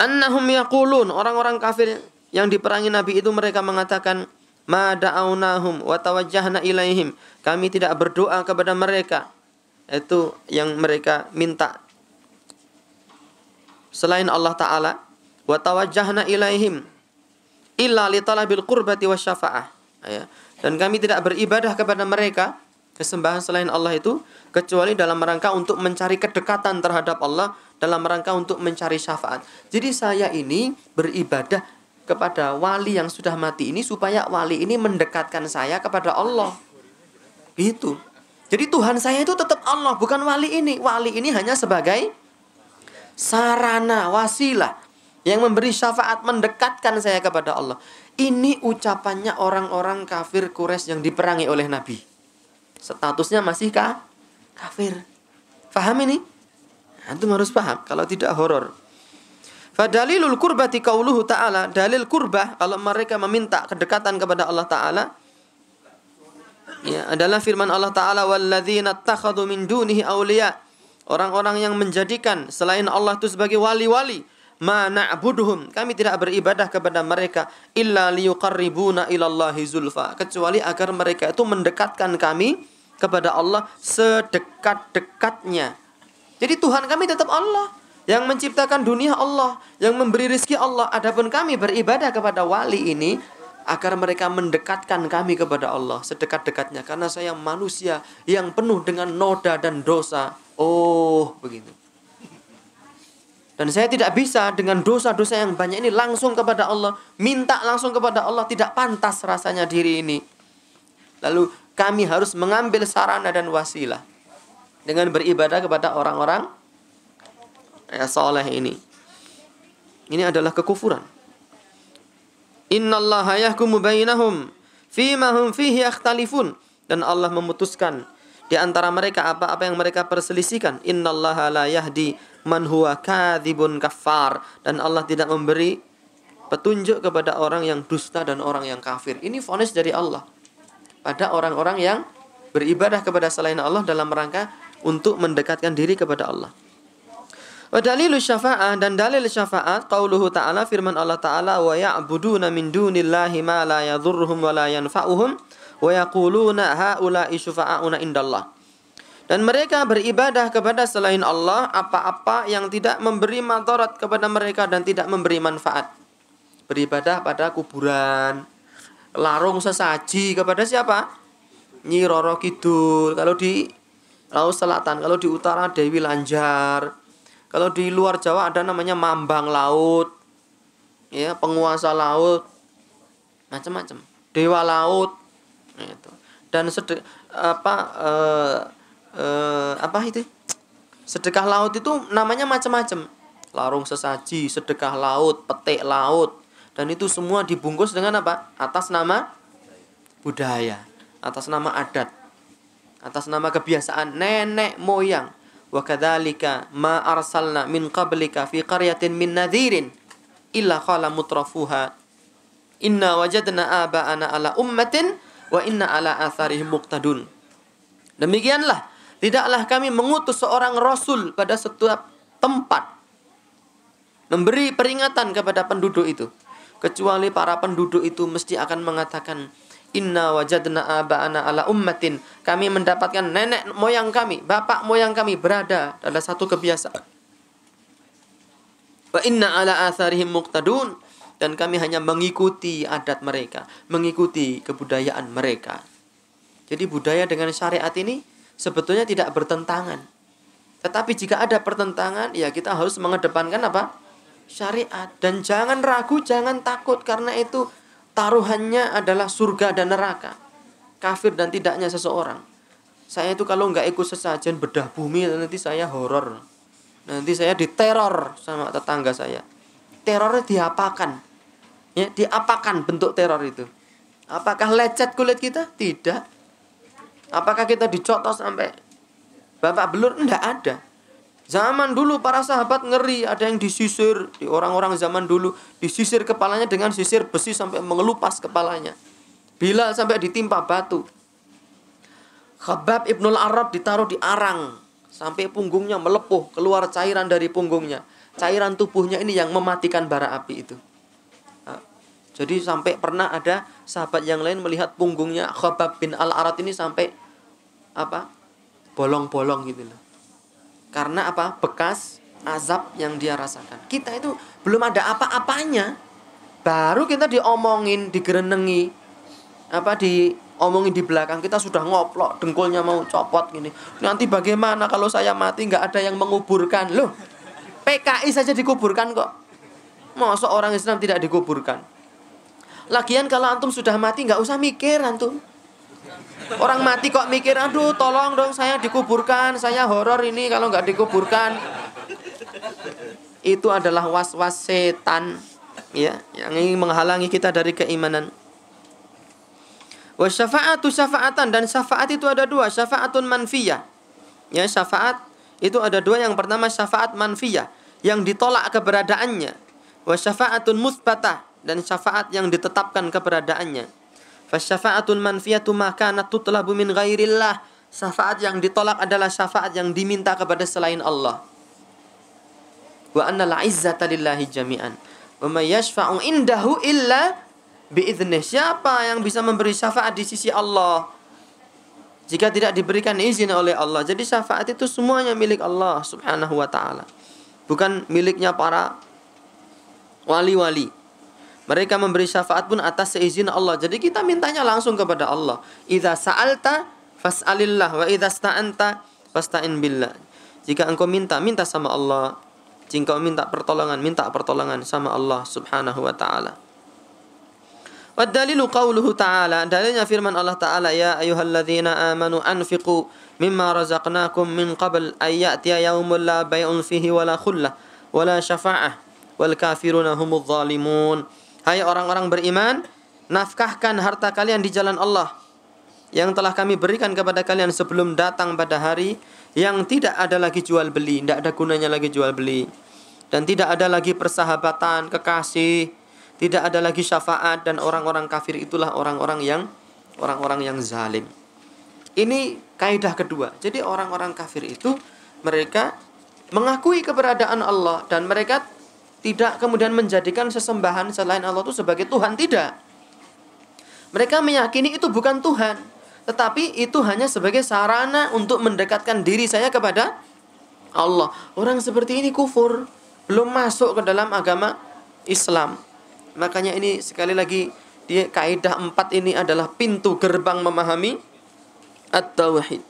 Annahum yaqulun, orang-orang kafir yang diperangi Nabi itu mereka mengatakan ma da'awnahum wa tawajjahna ilaihim. Kami tidak berdoa kepada mereka. Itu yang mereka minta selain Allah taala wa tawajjahna ilaihim illa li talabil qurbati syafa'ah. Ya. Dan kami tidak beribadah kepada mereka kesembahan selain Allah itu kecuali dalam rangka untuk mencari kedekatan terhadap Allah dalam rangka untuk mencari syafaat. Jadi saya ini beribadah kepada wali yang sudah mati ini supaya wali ini mendekatkan saya kepada Allah. Itu. Jadi Tuhan saya itu tetap Allah, bukan wali ini. Wali ini hanya sebagai sarana, wasilah yang memberi syafaat mendekatkan saya kepada Allah. Ini ucapannya orang-orang kafir Quraisy yang diperangi oleh Nabi. Statusnya masih ka? kafir. Paham ini? Antum harus paham kalau tidak horor. Fadalilul kurbati kauluhu ta'ala Dalil kurbah kalau mereka meminta kedekatan kepada Allah ta'ala ya, Adalah firman Allah ta'ala Walladzina takhadu min dunihi awliya Orang-orang yang menjadikan selain Allah itu sebagai wali-wali ma na'buduhum. Kami tidak beribadah kepada mereka illa liyuqarribuna ilallahi zulfa. Kecuali agar mereka itu mendekatkan kami kepada Allah sedekat-dekatnya. Jadi Tuhan kami tetap Allah. Yang menciptakan dunia Allah, yang memberi rizki Allah. Adapun kami beribadah kepada wali ini agar mereka mendekatkan kami kepada Allah sedekat-dekatnya karena saya manusia yang penuh dengan noda dan dosa. Oh, begitu. Dan saya tidak bisa dengan dosa-dosa yang banyak ini langsung kepada Allah. Minta langsung kepada Allah. Tidak pantas rasanya diri ini. Lalu kami harus mengambil sarana dan wasilah. Dengan beribadah kepada orang-orang ya, soleh ini. Ini adalah kekufuran. Inna Allah yahkumu bainahum. Fima fihi yakhtalifun. Dan Allah memutuskan di antara mereka apa-apa yang mereka perselisihkan. Innallaha la yahdi man huwa kadzibun kafar dan Allah tidak memberi petunjuk kepada orang yang dusta dan orang yang kafir. Ini vonis dari Allah pada orang-orang yang beribadah kepada selain Allah dalam rangka untuk mendekatkan diri kepada Allah. Wa dalilu syafa'ah dan dalil syafa'at qauluhu ta'ala firman Allah ta'ala wa ya'buduna min dunillahi ma la yadhurruhum wa la yanfa'uhum wa yaquluna syufa'auna indallah. Dan mereka beribadah kepada selain Allah apa-apa yang tidak memberi mantorat kepada mereka dan tidak memberi manfaat. Beribadah pada kuburan, larung sesaji kepada siapa? Nyi Roro Kidul. Kalau di Laut Selatan, kalau di utara Dewi Lanjar. Kalau di luar Jawa ada namanya Mambang Laut. Ya, penguasa laut. Macam-macam. Dewa laut itu. Dan sedek, apa eh, eh, apa itu? Sedekah laut itu namanya macam-macam. Larung sesaji, sedekah laut, petik laut. Dan itu semua dibungkus dengan apa? Atas nama budaya, atas nama adat, atas nama kebiasaan nenek moyang. wakadalika kadzalika ma arsalna min qablika fi qaryatin min nadhirin illa qala mutrafuha inna wajadna aba'ana ala ummatin wa inna ala atharihim muqtadun. Demikianlah, tidaklah kami mengutus seorang rasul pada setiap tempat memberi peringatan kepada penduduk itu. Kecuali para penduduk itu mesti akan mengatakan, Inna wajadna aba'ana ala ummatin. Kami mendapatkan nenek moyang kami, bapak moyang kami berada dalam satu kebiasaan. Wa inna ala atharihim muqtadun dan kami hanya mengikuti adat mereka, mengikuti kebudayaan mereka. Jadi budaya dengan syariat ini sebetulnya tidak bertentangan. Tetapi jika ada pertentangan, ya kita harus mengedepankan apa? Syariat. Dan jangan ragu, jangan takut karena itu taruhannya adalah surga dan neraka. Kafir dan tidaknya seseorang. Saya itu kalau nggak ikut sesajen bedah bumi nanti saya horor. Nanti saya diteror sama tetangga saya. Terornya diapakan? ya diapakan bentuk teror itu apakah lecet kulit kita tidak apakah kita dicotos sampai bapak belur Tidak ada zaman dulu para sahabat ngeri ada yang disisir di orang-orang zaman dulu disisir kepalanya dengan sisir besi sampai mengelupas kepalanya Bila sampai ditimpa batu Khabab Ibnul Arab ditaruh di arang sampai punggungnya melepuh keluar cairan dari punggungnya cairan tubuhnya ini yang mematikan bara api itu jadi sampai pernah ada sahabat yang lain melihat punggungnya Khabab bin Al-Arat ini sampai apa? bolong-bolong gitu loh. Karena apa? Bekas azab yang dia rasakan. Kita itu belum ada apa-apanya, baru kita diomongin, digerenengi, apa diomongin di belakang kita sudah ngoplok, dengkulnya mau copot gini. Nanti bagaimana kalau saya mati nggak ada yang menguburkan loh? PKI saja dikuburkan kok. Masa orang Islam tidak dikuburkan? Lagian kalau antum sudah mati nggak usah mikir antum. Orang mati kok mikir, aduh tolong dong saya dikuburkan, saya horor ini kalau nggak dikuburkan. Itu adalah was-was setan ya yang ingin menghalangi kita dari keimanan. Wa syafaatu syafaatan dan syafaat itu ada dua, syafaatun manfiyah. Ya, syafaat itu ada dua, yang pertama syafaat manfiyah yang ditolak keberadaannya. Wasyafa'atun musbatah dan syafaat yang ditetapkan keberadaannya. Fasyafa'atul manfiyatu maka tutlabu min ghairillah. Syafaat yang ditolak adalah syafaat yang diminta kepada selain Allah. Wa annal izzata lillahi jami'an. Wa may yashfa'u indahu illa biiznih. Siapa yang bisa memberi syafaat di sisi Allah? Jika tidak diberikan izin oleh Allah. Jadi syafaat itu semuanya milik Allah Subhanahu wa taala. Bukan miliknya para wali-wali. Mereka memberi syafaat pun atas seizin Allah. Jadi kita mintanya langsung kepada Allah. Idza sa'alta fas'alillah wa idza sta'anta fasta'in billah. Jika engkau minta, minta sama Allah. Jika engkau minta pertolongan, minta pertolongan sama Allah Subhanahu wa taala. Wa dalilu qauluhu ta'ala. Dalilnya firman Allah taala, "Ya ayyuhalladzina amanu anfiqu mimma razaqnakum min qabl an ya'tiya yawmul la bay'un fihi wala khullah wala syafa'ah wal kafiruna humudz zalimun." Hai orang-orang beriman, nafkahkan harta kalian di jalan Allah yang telah kami berikan kepada kalian sebelum datang pada hari yang tidak ada lagi jual beli, tidak ada gunanya lagi jual beli. Dan tidak ada lagi persahabatan, kekasih, tidak ada lagi syafaat dan orang-orang kafir itulah orang-orang yang orang-orang yang zalim. Ini kaidah kedua. Jadi orang-orang kafir itu mereka mengakui keberadaan Allah dan mereka tidak kemudian menjadikan sesembahan selain Allah itu sebagai Tuhan tidak. Mereka meyakini itu bukan Tuhan, tetapi itu hanya sebagai sarana untuk mendekatkan diri saya kepada Allah. Orang seperti ini kufur, belum masuk ke dalam agama Islam. Makanya ini sekali lagi di kaidah empat ini adalah pintu gerbang memahami at-tauhid.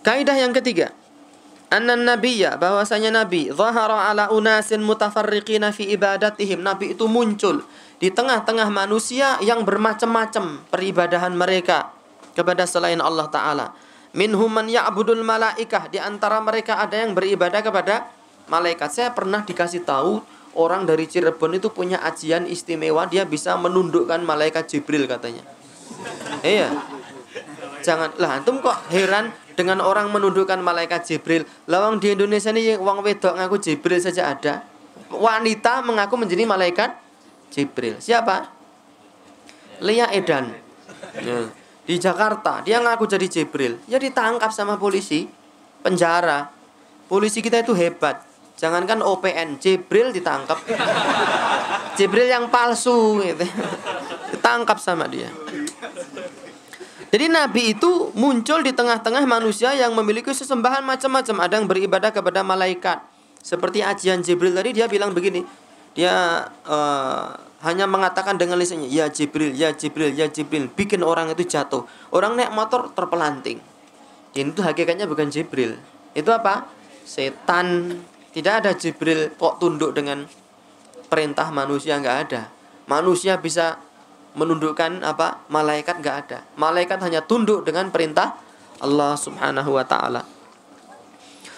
Kaidah yang ketiga, annan nabiyya bahwasanya nabi zahara ala unasin mutafarriqina fi ibadatihim nabi itu muncul di tengah-tengah manusia yang bermacam-macam peribadahan mereka kepada selain Allah taala minhum man ya'budul malaikah di antara mereka ada yang beribadah kepada malaikat saya pernah dikasih tahu orang dari Cirebon itu punya ajian istimewa dia bisa menundukkan malaikat Jibril katanya iya jangan lah antum kok heran dengan orang menundukkan malaikat Jibril. Lawang di Indonesia ini uang wedok ngaku Jibril saja ada. Wanita mengaku menjadi malaikat Jibril. Siapa? Lia Edan. Ya, di Jakarta dia ngaku jadi Jibril. Ya ditangkap sama polisi, penjara. Polisi kita itu hebat. Jangankan OPN, Jibril ditangkap. [LAUGHS] Jibril yang palsu gitu. Ditangkap sama dia. Jadi nabi itu muncul di tengah-tengah manusia yang memiliki sesembahan macam-macam. Ada yang beribadah kepada malaikat. Seperti ajian Jibril tadi dia bilang begini. Dia uh, hanya mengatakan dengan lisannya, "Ya Jibril, ya Jibril, ya Jibril." Bikin orang itu jatuh. Orang naik motor terpelanting. Ini itu hakikatnya bukan Jibril. Itu apa? Setan. Tidak ada Jibril kok tunduk dengan perintah manusia nggak ada. Manusia bisa menundukkan apa malaikat nggak ada malaikat hanya tunduk dengan perintah Allah subhanahu wa taala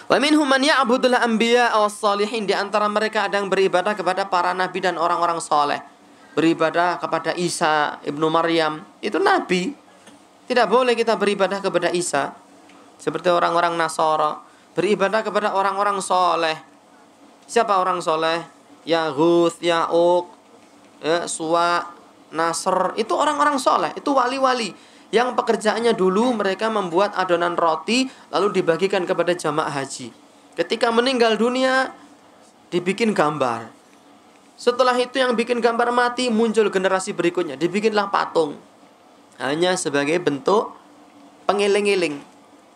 wa minhum man ya'budul anbiya salihin di antara mereka ada yang beribadah kepada para nabi dan orang-orang soleh beribadah kepada Isa ibnu Maryam itu nabi tidak boleh kita beribadah kepada Isa seperti orang-orang Nasara beribadah kepada orang-orang soleh siapa orang soleh ya Ya'uk, ya, Suwa, Nasr, itu orang-orang soleh, itu wali-wali yang pekerjaannya dulu mereka membuat adonan roti lalu dibagikan kepada jamaah haji. Ketika meninggal dunia dibikin gambar. Setelah itu yang bikin gambar mati muncul generasi berikutnya, dibikinlah patung. Hanya sebagai bentuk pengeling iling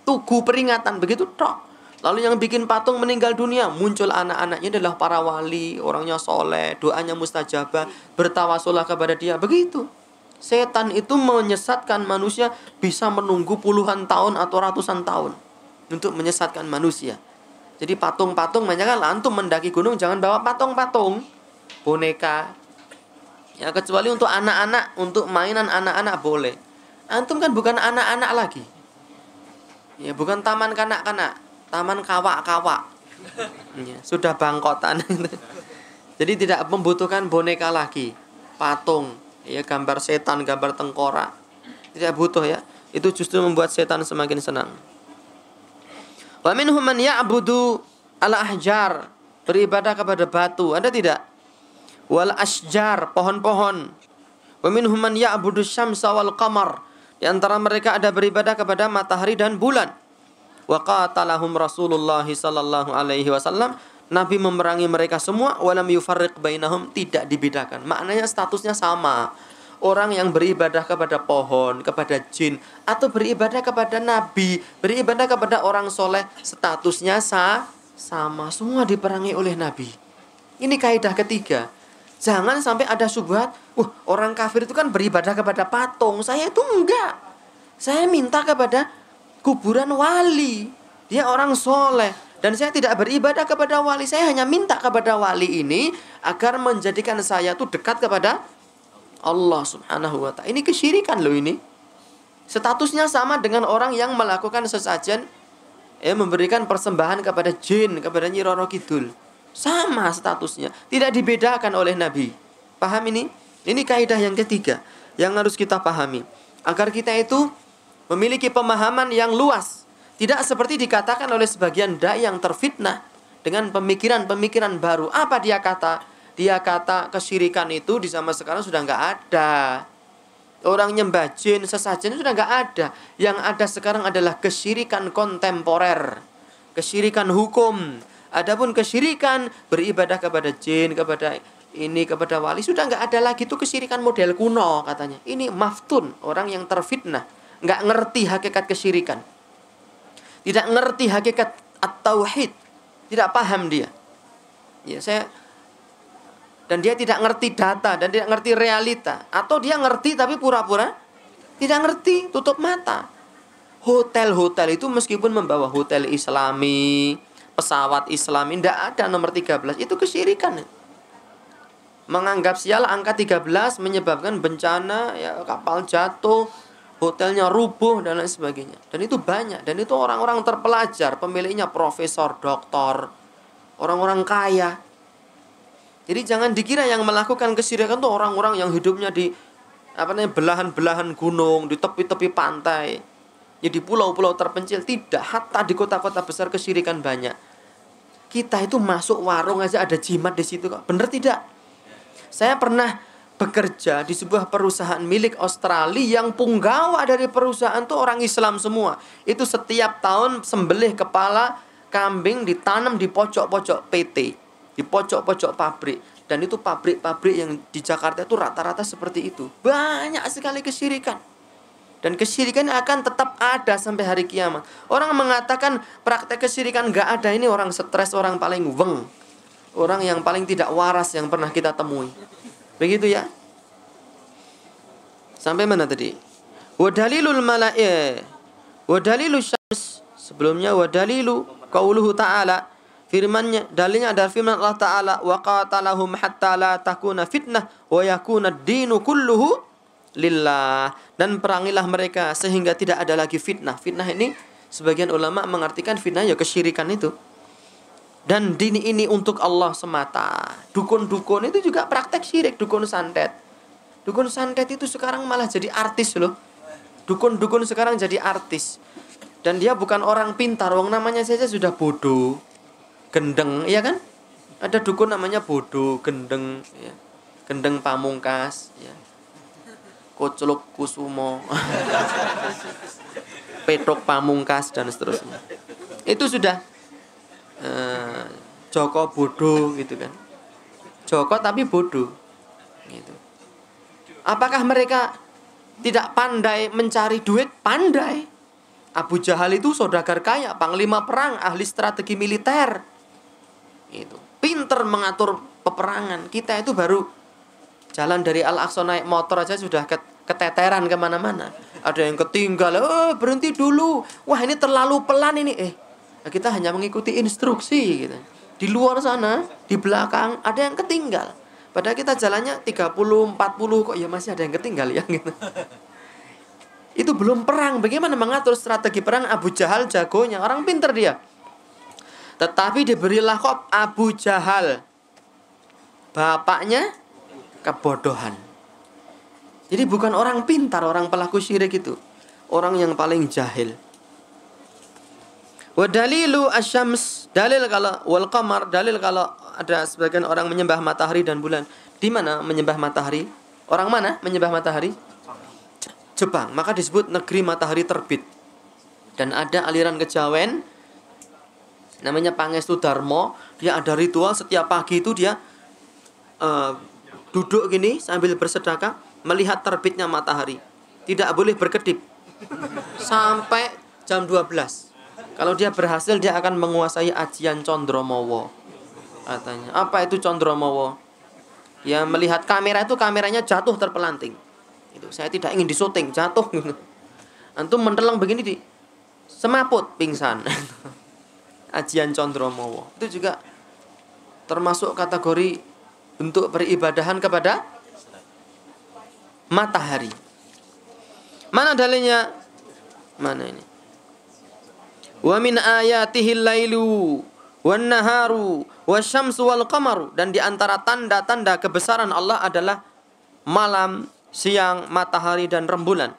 tugu peringatan begitu tok. Lalu yang bikin patung meninggal dunia Muncul anak-anaknya adalah para wali Orangnya soleh, doanya mustajabah Bertawasullah kepada dia Begitu Setan itu menyesatkan manusia Bisa menunggu puluhan tahun atau ratusan tahun Untuk menyesatkan manusia Jadi patung-patung Makanya kan antum mendaki gunung Jangan bawa patung-patung Boneka Ya kecuali untuk anak-anak Untuk mainan anak-anak boleh Antum kan bukan anak-anak lagi Ya bukan taman kanak-kanak taman kawak-kawak ya, sudah bangkotan jadi tidak membutuhkan boneka lagi patung ya gambar setan gambar tengkorak tidak butuh ya itu justru membuat setan semakin senang wa minhum man ya'budu al ahjar beribadah kepada batu ada tidak wal asjar pohon-pohon wa minhum man ya'budu syamsa wal qamar di antara mereka ada beribadah kepada matahari dan bulan wa qatalahum Rasulullah sallallahu alaihi wasallam Nabi memerangi mereka semua walam yufarriq bainahum tidak dibedakan. Maknanya statusnya sama. Orang yang beribadah kepada pohon, kepada jin atau beribadah kepada nabi, beribadah kepada orang soleh statusnya sa sama semua diperangi oleh nabi. Ini kaidah ketiga. Jangan sampai ada subhat, uh orang kafir itu kan beribadah kepada patung, saya itu enggak. Saya minta kepada kuburan wali. Dia orang soleh. Dan saya tidak beribadah kepada wali. Saya hanya minta kepada wali ini agar menjadikan saya tuh dekat kepada Allah subhanahu wa ta'ala. Ini kesyirikan loh ini. Statusnya sama dengan orang yang melakukan sesajen. ya memberikan persembahan kepada jin, kepada Nyi Roro Kidul. Sama statusnya. Tidak dibedakan oleh Nabi. Paham ini? Ini kaidah yang ketiga yang harus kita pahami. Agar kita itu memiliki pemahaman yang luas. Tidak seperti dikatakan oleh sebagian dai yang terfitnah dengan pemikiran-pemikiran baru. Apa dia kata? Dia kata kesyirikan itu di zaman sekarang sudah nggak ada. Orang nyembah jin, sesajen sudah nggak ada. Yang ada sekarang adalah kesyirikan kontemporer. Kesyirikan hukum. Adapun kesyirikan beribadah kepada jin, kepada ini kepada wali sudah nggak ada lagi itu kesyirikan model kuno katanya. Ini maftun, orang yang terfitnah nggak ngerti hakikat kesyirikan. Tidak ngerti hakikat at-tauhid. Tidak paham dia. Ya, saya dan dia tidak ngerti data dan tidak ngerti realita atau dia ngerti tapi pura-pura tidak ngerti, tutup mata. Hotel-hotel itu meskipun membawa hotel islami, pesawat islami, tidak ada nomor 13, itu kesyirikan. Menganggap sial angka 13 menyebabkan bencana, ya, kapal jatuh, hotelnya rubuh dan lain sebagainya. Dan itu banyak dan itu orang-orang terpelajar, pemiliknya profesor, doktor, orang-orang kaya. Jadi jangan dikira yang melakukan kesirikan itu orang-orang yang hidupnya di apa namanya belahan-belahan gunung, di tepi-tepi pantai, ya di pulau-pulau terpencil, tidak hatta di kota-kota besar kesirikan banyak. Kita itu masuk warung aja ada jimat di situ kok. Bener tidak? Saya pernah bekerja di sebuah perusahaan milik Australia yang punggawa dari perusahaan tuh orang Islam semua. Itu setiap tahun sembelih kepala kambing ditanam di pojok-pojok PT, di pojok-pojok pabrik. Dan itu pabrik-pabrik yang di Jakarta itu rata-rata seperti itu. Banyak sekali kesyirikan. Dan kesyirikan akan tetap ada sampai hari kiamat. Orang mengatakan praktek kesyirikan gak ada ini orang stres, orang paling weng. Orang yang paling tidak waras yang pernah kita temui. Begitu ya. Sampai mana tadi? Wadalilul mala'i. Wadalilu syams. Sebelumnya wadalilu qauluhu ta'ala. Firmannya, dalilnya adalah firman Allah Ta'ala. Wa qatalahum hatta la takuna fitnah. Wa yakuna dinu kulluhu lillah. Dan perangilah mereka sehingga tidak ada lagi fitnah. Fitnah ini sebagian ulama mengartikan fitnah ya kesyirikan itu dan dini ini untuk Allah semata. Dukun-dukun itu juga praktek syirik, dukun santet. Dukun santet itu sekarang malah jadi artis loh. Dukun-dukun sekarang jadi artis. Dan dia bukan orang pintar, wong namanya saja sudah bodoh. Gendeng, iya kan? Ada dukun namanya bodoh, gendeng, ya. Gendeng pamungkas, ya. Koceluk kusumo. [LAUGHS] Petok pamungkas dan seterusnya. Itu sudah Eh, Joko bodoh gitu kan Joko tapi bodoh gitu apakah mereka tidak pandai mencari duit pandai Abu Jahal itu saudagar kaya panglima perang ahli strategi militer itu pinter mengatur peperangan kita itu baru jalan dari Al Aqsa naik motor aja sudah keteteran kemana-mana ada yang ketinggal oh berhenti dulu wah ini terlalu pelan ini eh Nah, kita hanya mengikuti instruksi gitu. Di luar sana, di belakang ada yang ketinggal. Padahal kita jalannya 30, 40 kok ya masih ada yang ketinggal ya gitu. [LAUGHS] Itu belum perang. Bagaimana mengatur strategi perang Abu Jahal jagonya? Orang pinter dia. Tetapi diberilah kok Abu Jahal bapaknya kebodohan. Jadi bukan orang pintar, orang pelaku syirik itu. Orang yang paling jahil. Wa dalilu asyams, dalil kalau wal qamar, dalil kalau ada sebagian orang menyembah matahari dan bulan. Di mana menyembah matahari? Orang mana menyembah matahari? Jepang. Maka disebut negeri matahari terbit. Dan ada aliran kejawen namanya Pangestu Dharma, dia ada ritual setiap pagi itu dia uh, duduk gini sambil bersedekah melihat terbitnya matahari. Tidak boleh berkedip sampai jam 12 kalau dia berhasil dia akan menguasai ajian Condromowo. Katanya. Apa itu Condromowo? Ya melihat kamera itu kameranya jatuh terpelanting. Itu saya tidak ingin disuting, jatuh. [LAUGHS] Antum menteleng begini di semaput pingsan. [LAUGHS] ajian Condromowo. Itu juga termasuk kategori bentuk peribadahan kepada matahari. Mana dalilnya? Mana ini? Wa min ayatihi lailu wan naharu wasyamsu wal qamaru dan di antara tanda-tanda kebesaran Allah adalah malam, siang, matahari dan rembulan.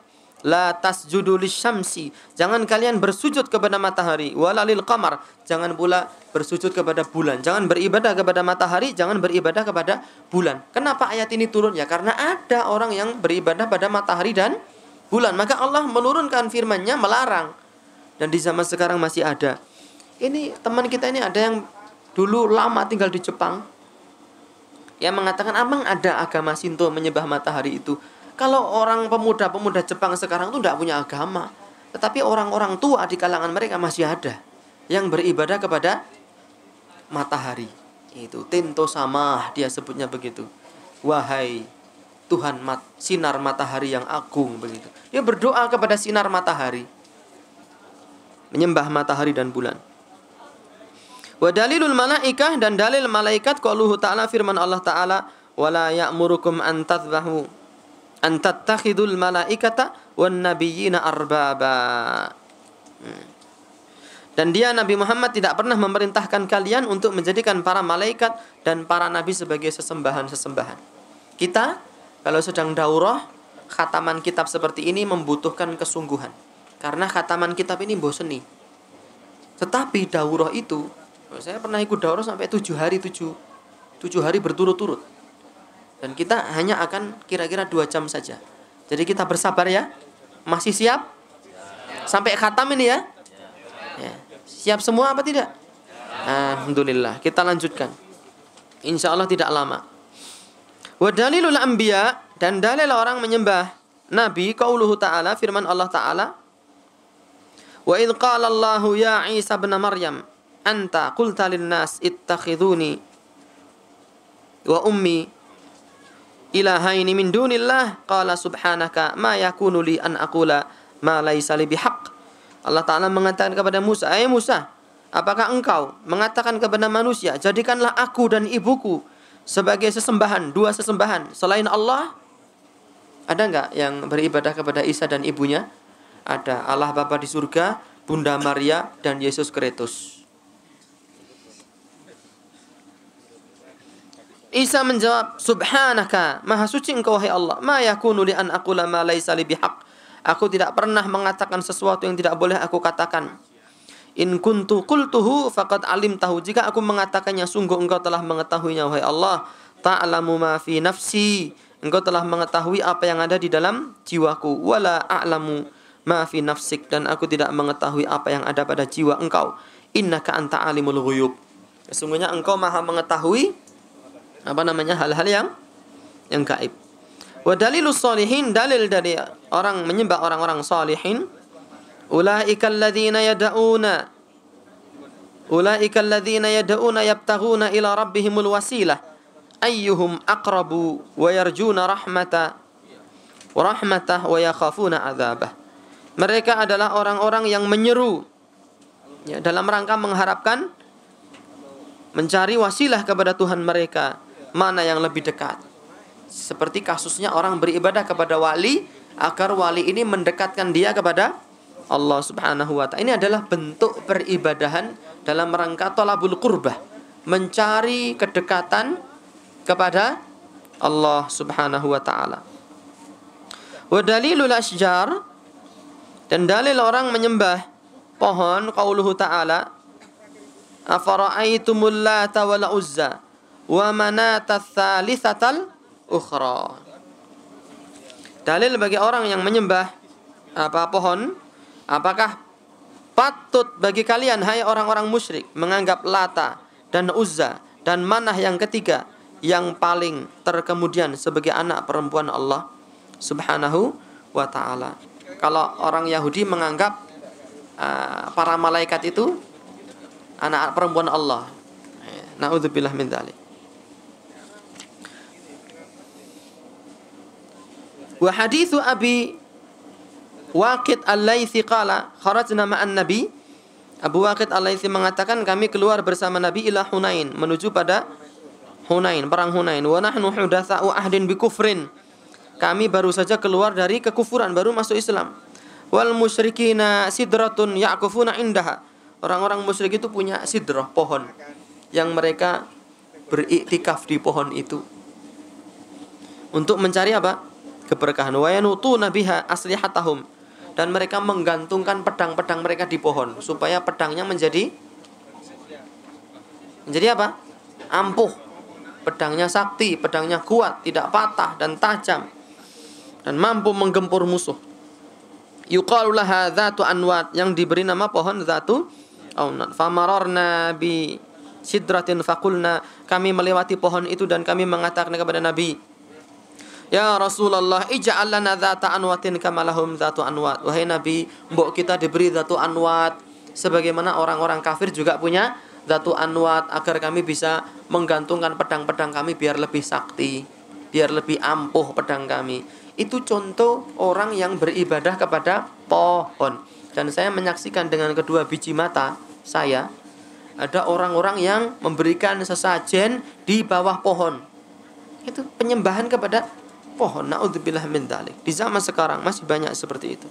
La tasjudu lisyamsi. Jangan kalian bersujud kepada matahari. Walalil qamar. Jangan pula bersujud kepada bulan. Jangan beribadah kepada matahari, jangan beribadah kepada bulan. Kenapa ayat ini turun? Ya karena ada orang yang beribadah pada matahari dan bulan. Maka Allah menurunkan firman-Nya melarang dan di zaman sekarang masih ada. Ini teman kita ini ada yang dulu lama tinggal di Jepang yang mengatakan abang ada agama Shinto menyembah matahari itu. Kalau orang pemuda-pemuda Jepang sekarang itu tidak punya agama, tetapi orang-orang tua di kalangan mereka masih ada yang beribadah kepada matahari. Itu Tinto sama dia sebutnya begitu. Wahai Tuhan mat, sinar matahari yang agung begitu. Dia berdoa kepada sinar matahari menyembah matahari dan bulan. Wa dalilul malaikah dan dalil malaikat qauluhu ta'ala firman Allah taala wala ya'murukum an tadhbahu an tattakhidul malaikata wan nabiyyina arbaba. Hmm. Dan dia Nabi Muhammad tidak pernah memerintahkan kalian untuk menjadikan para malaikat dan para nabi sebagai sesembahan-sesembahan. Kita kalau sedang daurah, khataman kitab seperti ini membutuhkan kesungguhan karena khataman kitab ini bosen nih tetapi daurah itu saya pernah ikut daurah sampai tujuh hari tujuh tujuh hari berturut-turut dan kita hanya akan kira-kira dua jam saja jadi kita bersabar ya masih siap sampai khatam ini ya, ya. siap semua apa tidak alhamdulillah kita lanjutkan insya Allah tidak lama wadalilul dalilul anbiya dan dalil orang menyembah nabi kauluhu ta'ala firman Allah ta'ala Wa idh qala Allahu ya Isa ibn Maryam anta qulta lin nas ittakhiduni wa ummi ilahaini min dunillah qala subhanaka ma yakunu li an aqula ma laisa li bihaq Allah Ta'ala mengatakan kepada Musa Hai Musa apakah engkau mengatakan kepada manusia jadikanlah aku dan ibuku sebagai sesembahan dua sesembahan selain Allah ada enggak yang beribadah kepada Isa dan ibunya ada Allah Bapa di surga, Bunda Maria dan Yesus Kristus. Isa menjawab, "Subhanaka, Maha suci Engkau wahai Allah. Ma yakunu li an aqula ma laisa li bihaq." Aku tidak pernah mengatakan sesuatu yang tidak boleh aku katakan. In kuntu qultuhu faqad alim tahu. Jika aku mengatakannya, sungguh engkau telah mengetahuinya, wahai Allah. Ta'lamu ma fi nafsi. Engkau telah mengetahui apa yang ada di dalam jiwaku. Wala a'lamu maafi nafsik dan aku tidak mengetahui apa yang ada pada jiwa engkau innaka anta alimul ghuyub sesungguhnya engkau maha mengetahui apa namanya hal-hal yang yang gaib wa dalilus salihin dalil dari orang menyembah orang-orang salihin ulaikal ladzina yad'una ulaikal ladzina yad'una yabtaghuna ila rabbihimul wasilah ayyuhum aqrabu wa yarjuna rahmata rahmatah wa yakhafuna adzabah mereka adalah orang-orang yang menyeru ya, dalam rangka mengharapkan mencari wasilah kepada Tuhan mereka mana yang lebih dekat. Seperti kasusnya orang beribadah kepada wali agar wali ini mendekatkan dia kepada Allah Subhanahu wa taala. Ini adalah bentuk peribadahan dalam rangka tolabul qurbah, mencari kedekatan kepada Allah Subhanahu wa taala. Wa dalilul asjar dan dalil orang menyembah pohon qauluhu ta'ala Afara'aitumul lata wal uzza wa manata tsalitsatal ukhra. Dalil bagi orang yang menyembah apa pohon, apakah patut bagi kalian hai orang-orang musyrik menganggap Lata dan Uzza dan Manah yang ketiga yang paling terkemudian sebagai anak perempuan Allah Subhanahu wa taala kalau orang Yahudi menganggap uh, para malaikat itu anak perempuan Allah. Nauzubillah min dzalik. Wa hadithu Abi Waqid Al-Laitsi qala kharajna ma'an Nabi Abu Waqid Al-Laitsi mengatakan kami keluar bersama Nabi ila Hunain menuju pada Hunain perang Hunain wa nahnu hudatsa'u ahdin bi kufrin kami baru saja keluar dari kekufuran, baru masuk Islam. Wal musyrikina sidratun ya'kufuna indaha. Orang-orang musyrik itu punya sidroh pohon yang mereka beriktikaf di pohon itu untuk mencari apa? keberkahan wa yanutuna biha aslihatahum dan mereka menggantungkan pedang-pedang mereka di pohon supaya pedangnya menjadi menjadi apa? ampuh. Pedangnya sakti, pedangnya kuat, tidak patah dan tajam dan mampu menggempur musuh. Yuqalu zatu anwat yang diberi nama pohon zatu aunat. Famararna bi sidratin fakulna kami melewati pohon itu dan kami mengatakan kepada Nabi Ya Rasulullah ij'al lana dzata anwatin kama lahum anwat. Wahai Nabi, mbok kita diberi zatu anwat sebagaimana orang-orang kafir juga punya zatu anwat agar kami bisa menggantungkan pedang-pedang kami biar lebih sakti, biar lebih ampuh pedang kami. Itu contoh orang yang beribadah kepada pohon. Dan saya menyaksikan dengan kedua biji mata saya ada orang-orang yang memberikan sesajen di bawah pohon. Itu penyembahan kepada pohon. Naudzubillah min dalik. Di zaman sekarang masih banyak seperti itu.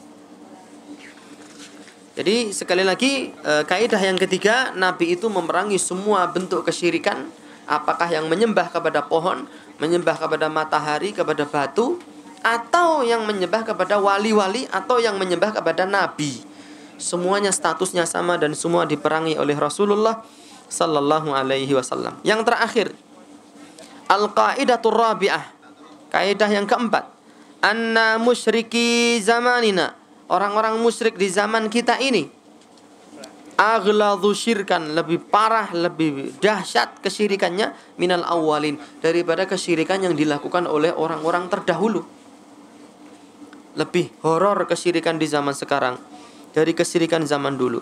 Jadi sekali lagi e, kaidah yang ketiga Nabi itu memerangi semua bentuk kesyirikan apakah yang menyembah kepada pohon, menyembah kepada matahari, kepada batu atau yang menyembah kepada wali-wali atau yang menyembah kepada nabi. Semuanya statusnya sama dan semua diperangi oleh Rasulullah sallallahu alaihi wasallam. Yang terakhir, al-qaidatur rabi'ah. Kaidah yang keempat, anna musyriki zamanina. Orang-orang musyrik di zaman kita ini aghladu syirkan lebih parah lebih dahsyat kesyirikannya minal awalin daripada kesyirikan yang dilakukan oleh orang-orang terdahulu lebih horor kesirikan di zaman sekarang dari kesirikan zaman dulu.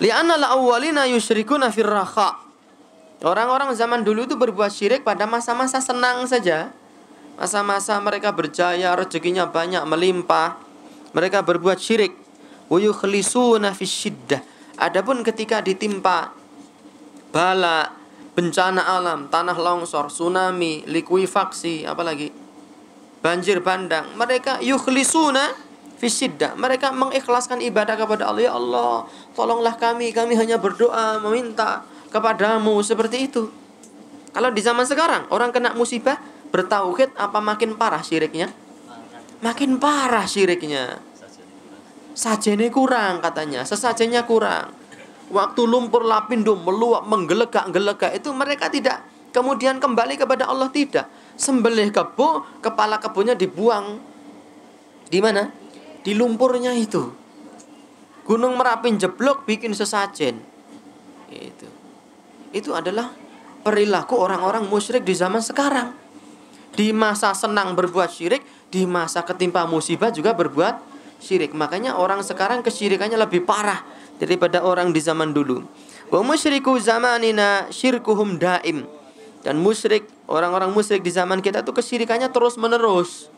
Li'anna al-awwalina yusyrikuna firraha. Orang-orang zaman dulu itu berbuat syirik pada masa-masa senang saja. Masa-masa mereka berjaya, rezekinya banyak melimpah. Mereka berbuat syirik. Wa yukhlisuna fisyiddah. Adapun ketika ditimpa bala, bencana alam, tanah longsor, tsunami, likuifaksi, apalagi banjir bandang. Mereka yukhlisuna fisidda. Mereka mengikhlaskan ibadah kepada Allah. Ya Allah, tolonglah kami. Kami hanya berdoa, meminta kepadamu. Seperti itu. Kalau di zaman sekarang, orang kena musibah, bertauhid apa makin parah syiriknya? Makin parah syiriknya. Sajene kurang katanya, sesajenya kurang. Waktu lumpur lapindo meluap menggelegak-gelegak itu mereka tidak kemudian kembali kepada Allah tidak sembelih kebo, kepala kebonya dibuang. Di mana? Di lumpurnya itu. Gunung Merapi jeblok bikin sesajen. Itu. Itu adalah perilaku orang-orang musyrik di zaman sekarang. Di masa senang berbuat syirik, di masa ketimpa musibah juga berbuat syirik. Makanya orang sekarang kesyirikannya lebih parah daripada orang di zaman dulu. Wa musyriku zamanina syirkuhum daim dan musyrik, orang-orang musyrik di zaman kita tuh kesyirikannya terus menerus.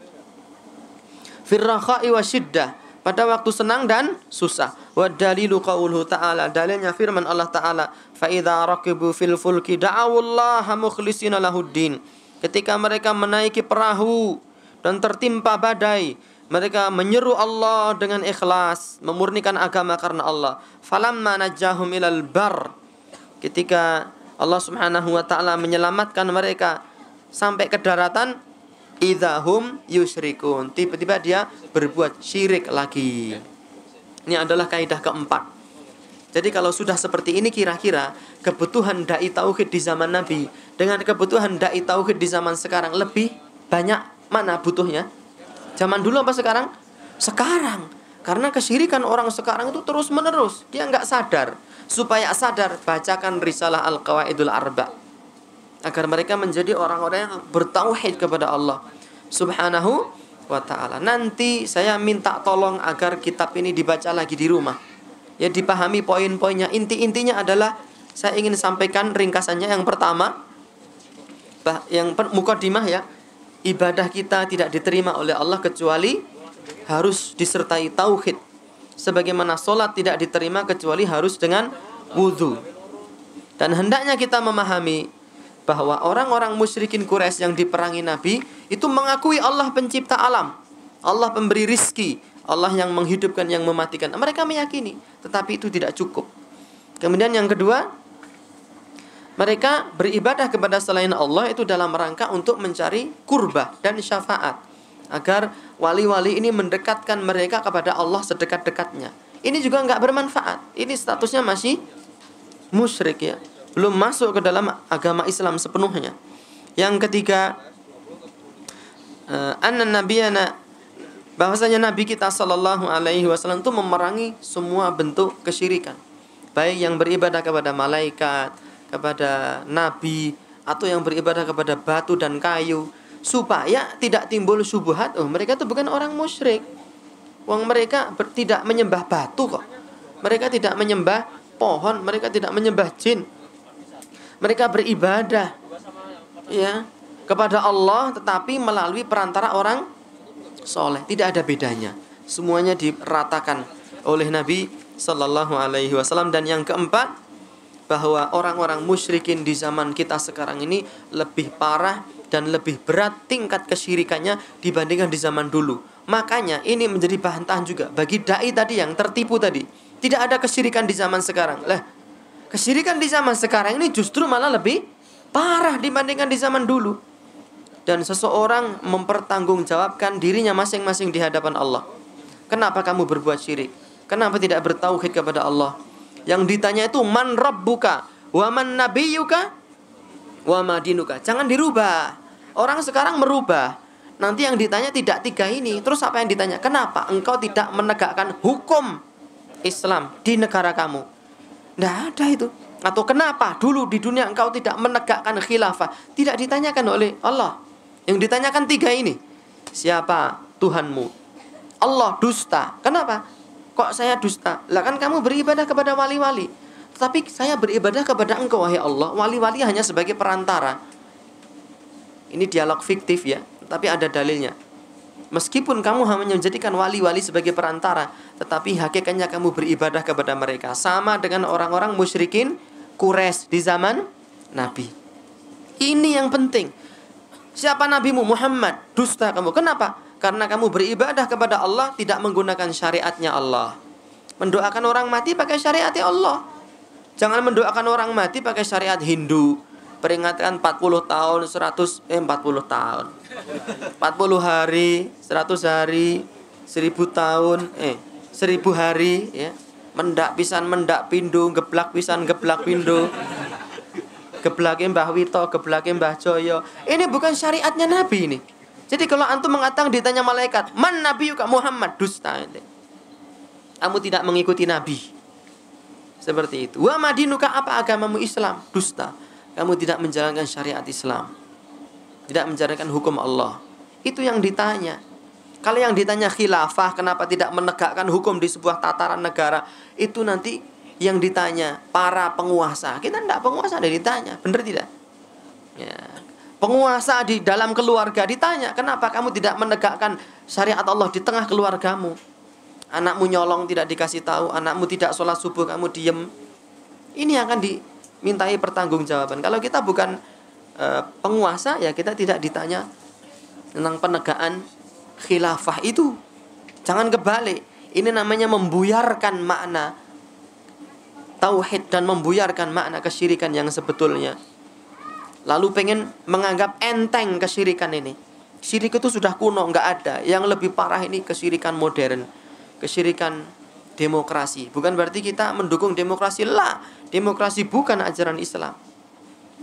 Firraha'i wa syiddah. Pada waktu senang dan susah. Wa dalilu qauluhu ta'ala. Dalilnya firman Allah ta'ala. Fa'idha rakibu fil fulki da'awullaha mukhlisina lahuddin. Ketika mereka menaiki perahu dan tertimpa badai. Mereka menyeru Allah dengan ikhlas, memurnikan agama karena Allah. Falamma najahum ilal bar. Ketika Allah Subhanahu wa taala menyelamatkan mereka sampai ke daratan idahum yusrikun. Tiba-tiba dia berbuat syirik lagi. Ini adalah kaidah keempat. Jadi kalau sudah seperti ini kira-kira kebutuhan dai tauhid di zaman Nabi dengan kebutuhan dai tauhid di zaman sekarang lebih banyak mana butuhnya? Zaman dulu apa sekarang? Sekarang. Karena kesyirikan orang sekarang itu terus menerus. Dia nggak sadar. Supaya sadar, bacakan risalah Al-Qawaidul Arba. Agar mereka menjadi orang-orang yang bertauhid kepada Allah. Subhanahu wa ta'ala. Nanti saya minta tolong agar kitab ini dibaca lagi di rumah. Ya dipahami poin-poinnya. Inti-intinya adalah saya ingin sampaikan ringkasannya yang pertama. Yang mukadimah ya. Ibadah kita tidak diterima oleh Allah kecuali harus disertai tauhid. Sebagaimana sholat tidak diterima kecuali harus dengan wudhu. Dan hendaknya kita memahami bahwa orang-orang musyrikin Quraisy yang diperangi Nabi itu mengakui Allah pencipta alam, Allah pemberi rizki, Allah yang menghidupkan, yang mematikan. Mereka meyakini, tetapi itu tidak cukup. Kemudian yang kedua, mereka beribadah kepada selain Allah itu dalam rangka untuk mencari kurba dan syafaat agar wali-wali ini mendekatkan mereka kepada Allah sedekat-dekatnya. Ini juga nggak bermanfaat. Ini statusnya masih musyrik ya. Belum masuk ke dalam agama Islam sepenuhnya. Yang ketiga, eh, Nabi nabiyana bahwasanya nabi kita sallallahu alaihi wasallam itu memerangi semua bentuk kesyirikan. Baik yang beribadah kepada malaikat, kepada nabi atau yang beribadah kepada batu dan kayu supaya tidak timbul subuhat oh mereka itu bukan orang musyrik Wong mereka ber, tidak menyembah batu kok mereka tidak menyembah pohon mereka tidak menyembah jin mereka beribadah ya kepada Allah tetapi melalui perantara orang soleh tidak ada bedanya semuanya diratakan oleh Nabi Shallallahu Alaihi Wasallam dan yang keempat bahwa orang-orang musyrikin di zaman kita sekarang ini lebih parah dan lebih berat tingkat kesyirikannya dibandingkan di zaman dulu. Makanya ini menjadi bahan tahan juga bagi dai tadi yang tertipu tadi. Tidak ada kesyirikan di zaman sekarang. Lah, kesyirikan di zaman sekarang ini justru malah lebih parah dibandingkan di zaman dulu. Dan seseorang mempertanggungjawabkan dirinya masing-masing di hadapan Allah. Kenapa kamu berbuat syirik? Kenapa tidak bertauhid kepada Allah? Yang ditanya itu man rabbuka wa man nabiyuka wa madinuka. Jangan dirubah. Orang sekarang merubah. Nanti yang ditanya tidak tiga ini. Terus apa yang ditanya? Kenapa engkau tidak menegakkan hukum Islam di negara kamu? Tidak ada itu. Atau kenapa dulu di dunia engkau tidak menegakkan khilafah? Tidak ditanyakan oleh Allah. Yang ditanyakan tiga ini. Siapa Tuhanmu? Allah dusta. Kenapa? Kok saya dusta? Lah kan kamu beribadah kepada wali-wali. Tetapi saya beribadah kepada engkau wahai Allah Wali-wali hanya sebagai perantara Ini dialog fiktif ya Tapi ada dalilnya Meskipun kamu hanya menjadikan wali-wali sebagai perantara Tetapi hakikatnya kamu beribadah kepada mereka Sama dengan orang-orang musyrikin Kures di zaman Nabi Ini yang penting Siapa nabimu? Muhammad Dusta kamu Kenapa? Karena kamu beribadah kepada Allah Tidak menggunakan syariatnya Allah Mendoakan orang mati pakai syariatnya Allah Jangan mendoakan orang mati pakai syariat Hindu. Peringatkan 40 tahun, 100 eh 40 tahun. 40 hari, 100 hari, 1000 tahun, eh 1000 hari ya. Mendak pisan mendak pindu geblak pisan geblak pindo. Geblake Mbah Wito, geblake Mbah Joyo. Ini bukan syariatnya Nabi ini. Jadi kalau antum mengatakan ditanya malaikat, "Man Nabi Muhammad?" Dusta. Kamu tidak mengikuti Nabi. Seperti itu. Wa madinuka apa agamamu Islam? Dusta. Kamu tidak menjalankan syariat Islam. Tidak menjalankan hukum Allah. Itu yang ditanya. Kalau yang ditanya khilafah kenapa tidak menegakkan hukum di sebuah tataran negara, itu nanti yang ditanya para penguasa. Kita tidak penguasa ada ditanya, benar tidak? Ya. Penguasa di dalam keluarga ditanya, kenapa kamu tidak menegakkan syariat Allah di tengah keluargamu? anakmu nyolong tidak dikasih tahu, anakmu tidak sholat subuh kamu diem, ini akan dimintai pertanggungjawaban. Kalau kita bukan e, penguasa ya kita tidak ditanya tentang penegaan khilafah itu. Jangan kebalik. Ini namanya membuyarkan makna tauhid dan membuyarkan makna kesyirikan yang sebetulnya. Lalu pengen menganggap enteng kesyirikan ini. Syirik itu sudah kuno, nggak ada. Yang lebih parah ini kesyirikan modern kesyirikan demokrasi. Bukan berarti kita mendukung demokrasi. Lah, demokrasi bukan ajaran Islam.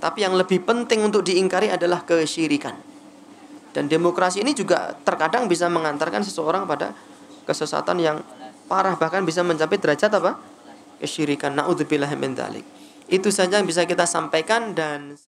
Tapi yang lebih penting untuk diingkari adalah kesyirikan. Dan demokrasi ini juga terkadang bisa mengantarkan seseorang pada kesesatan yang parah bahkan bisa mencapai derajat apa? kesyirikan. Nauzubillah min Itu saja yang bisa kita sampaikan dan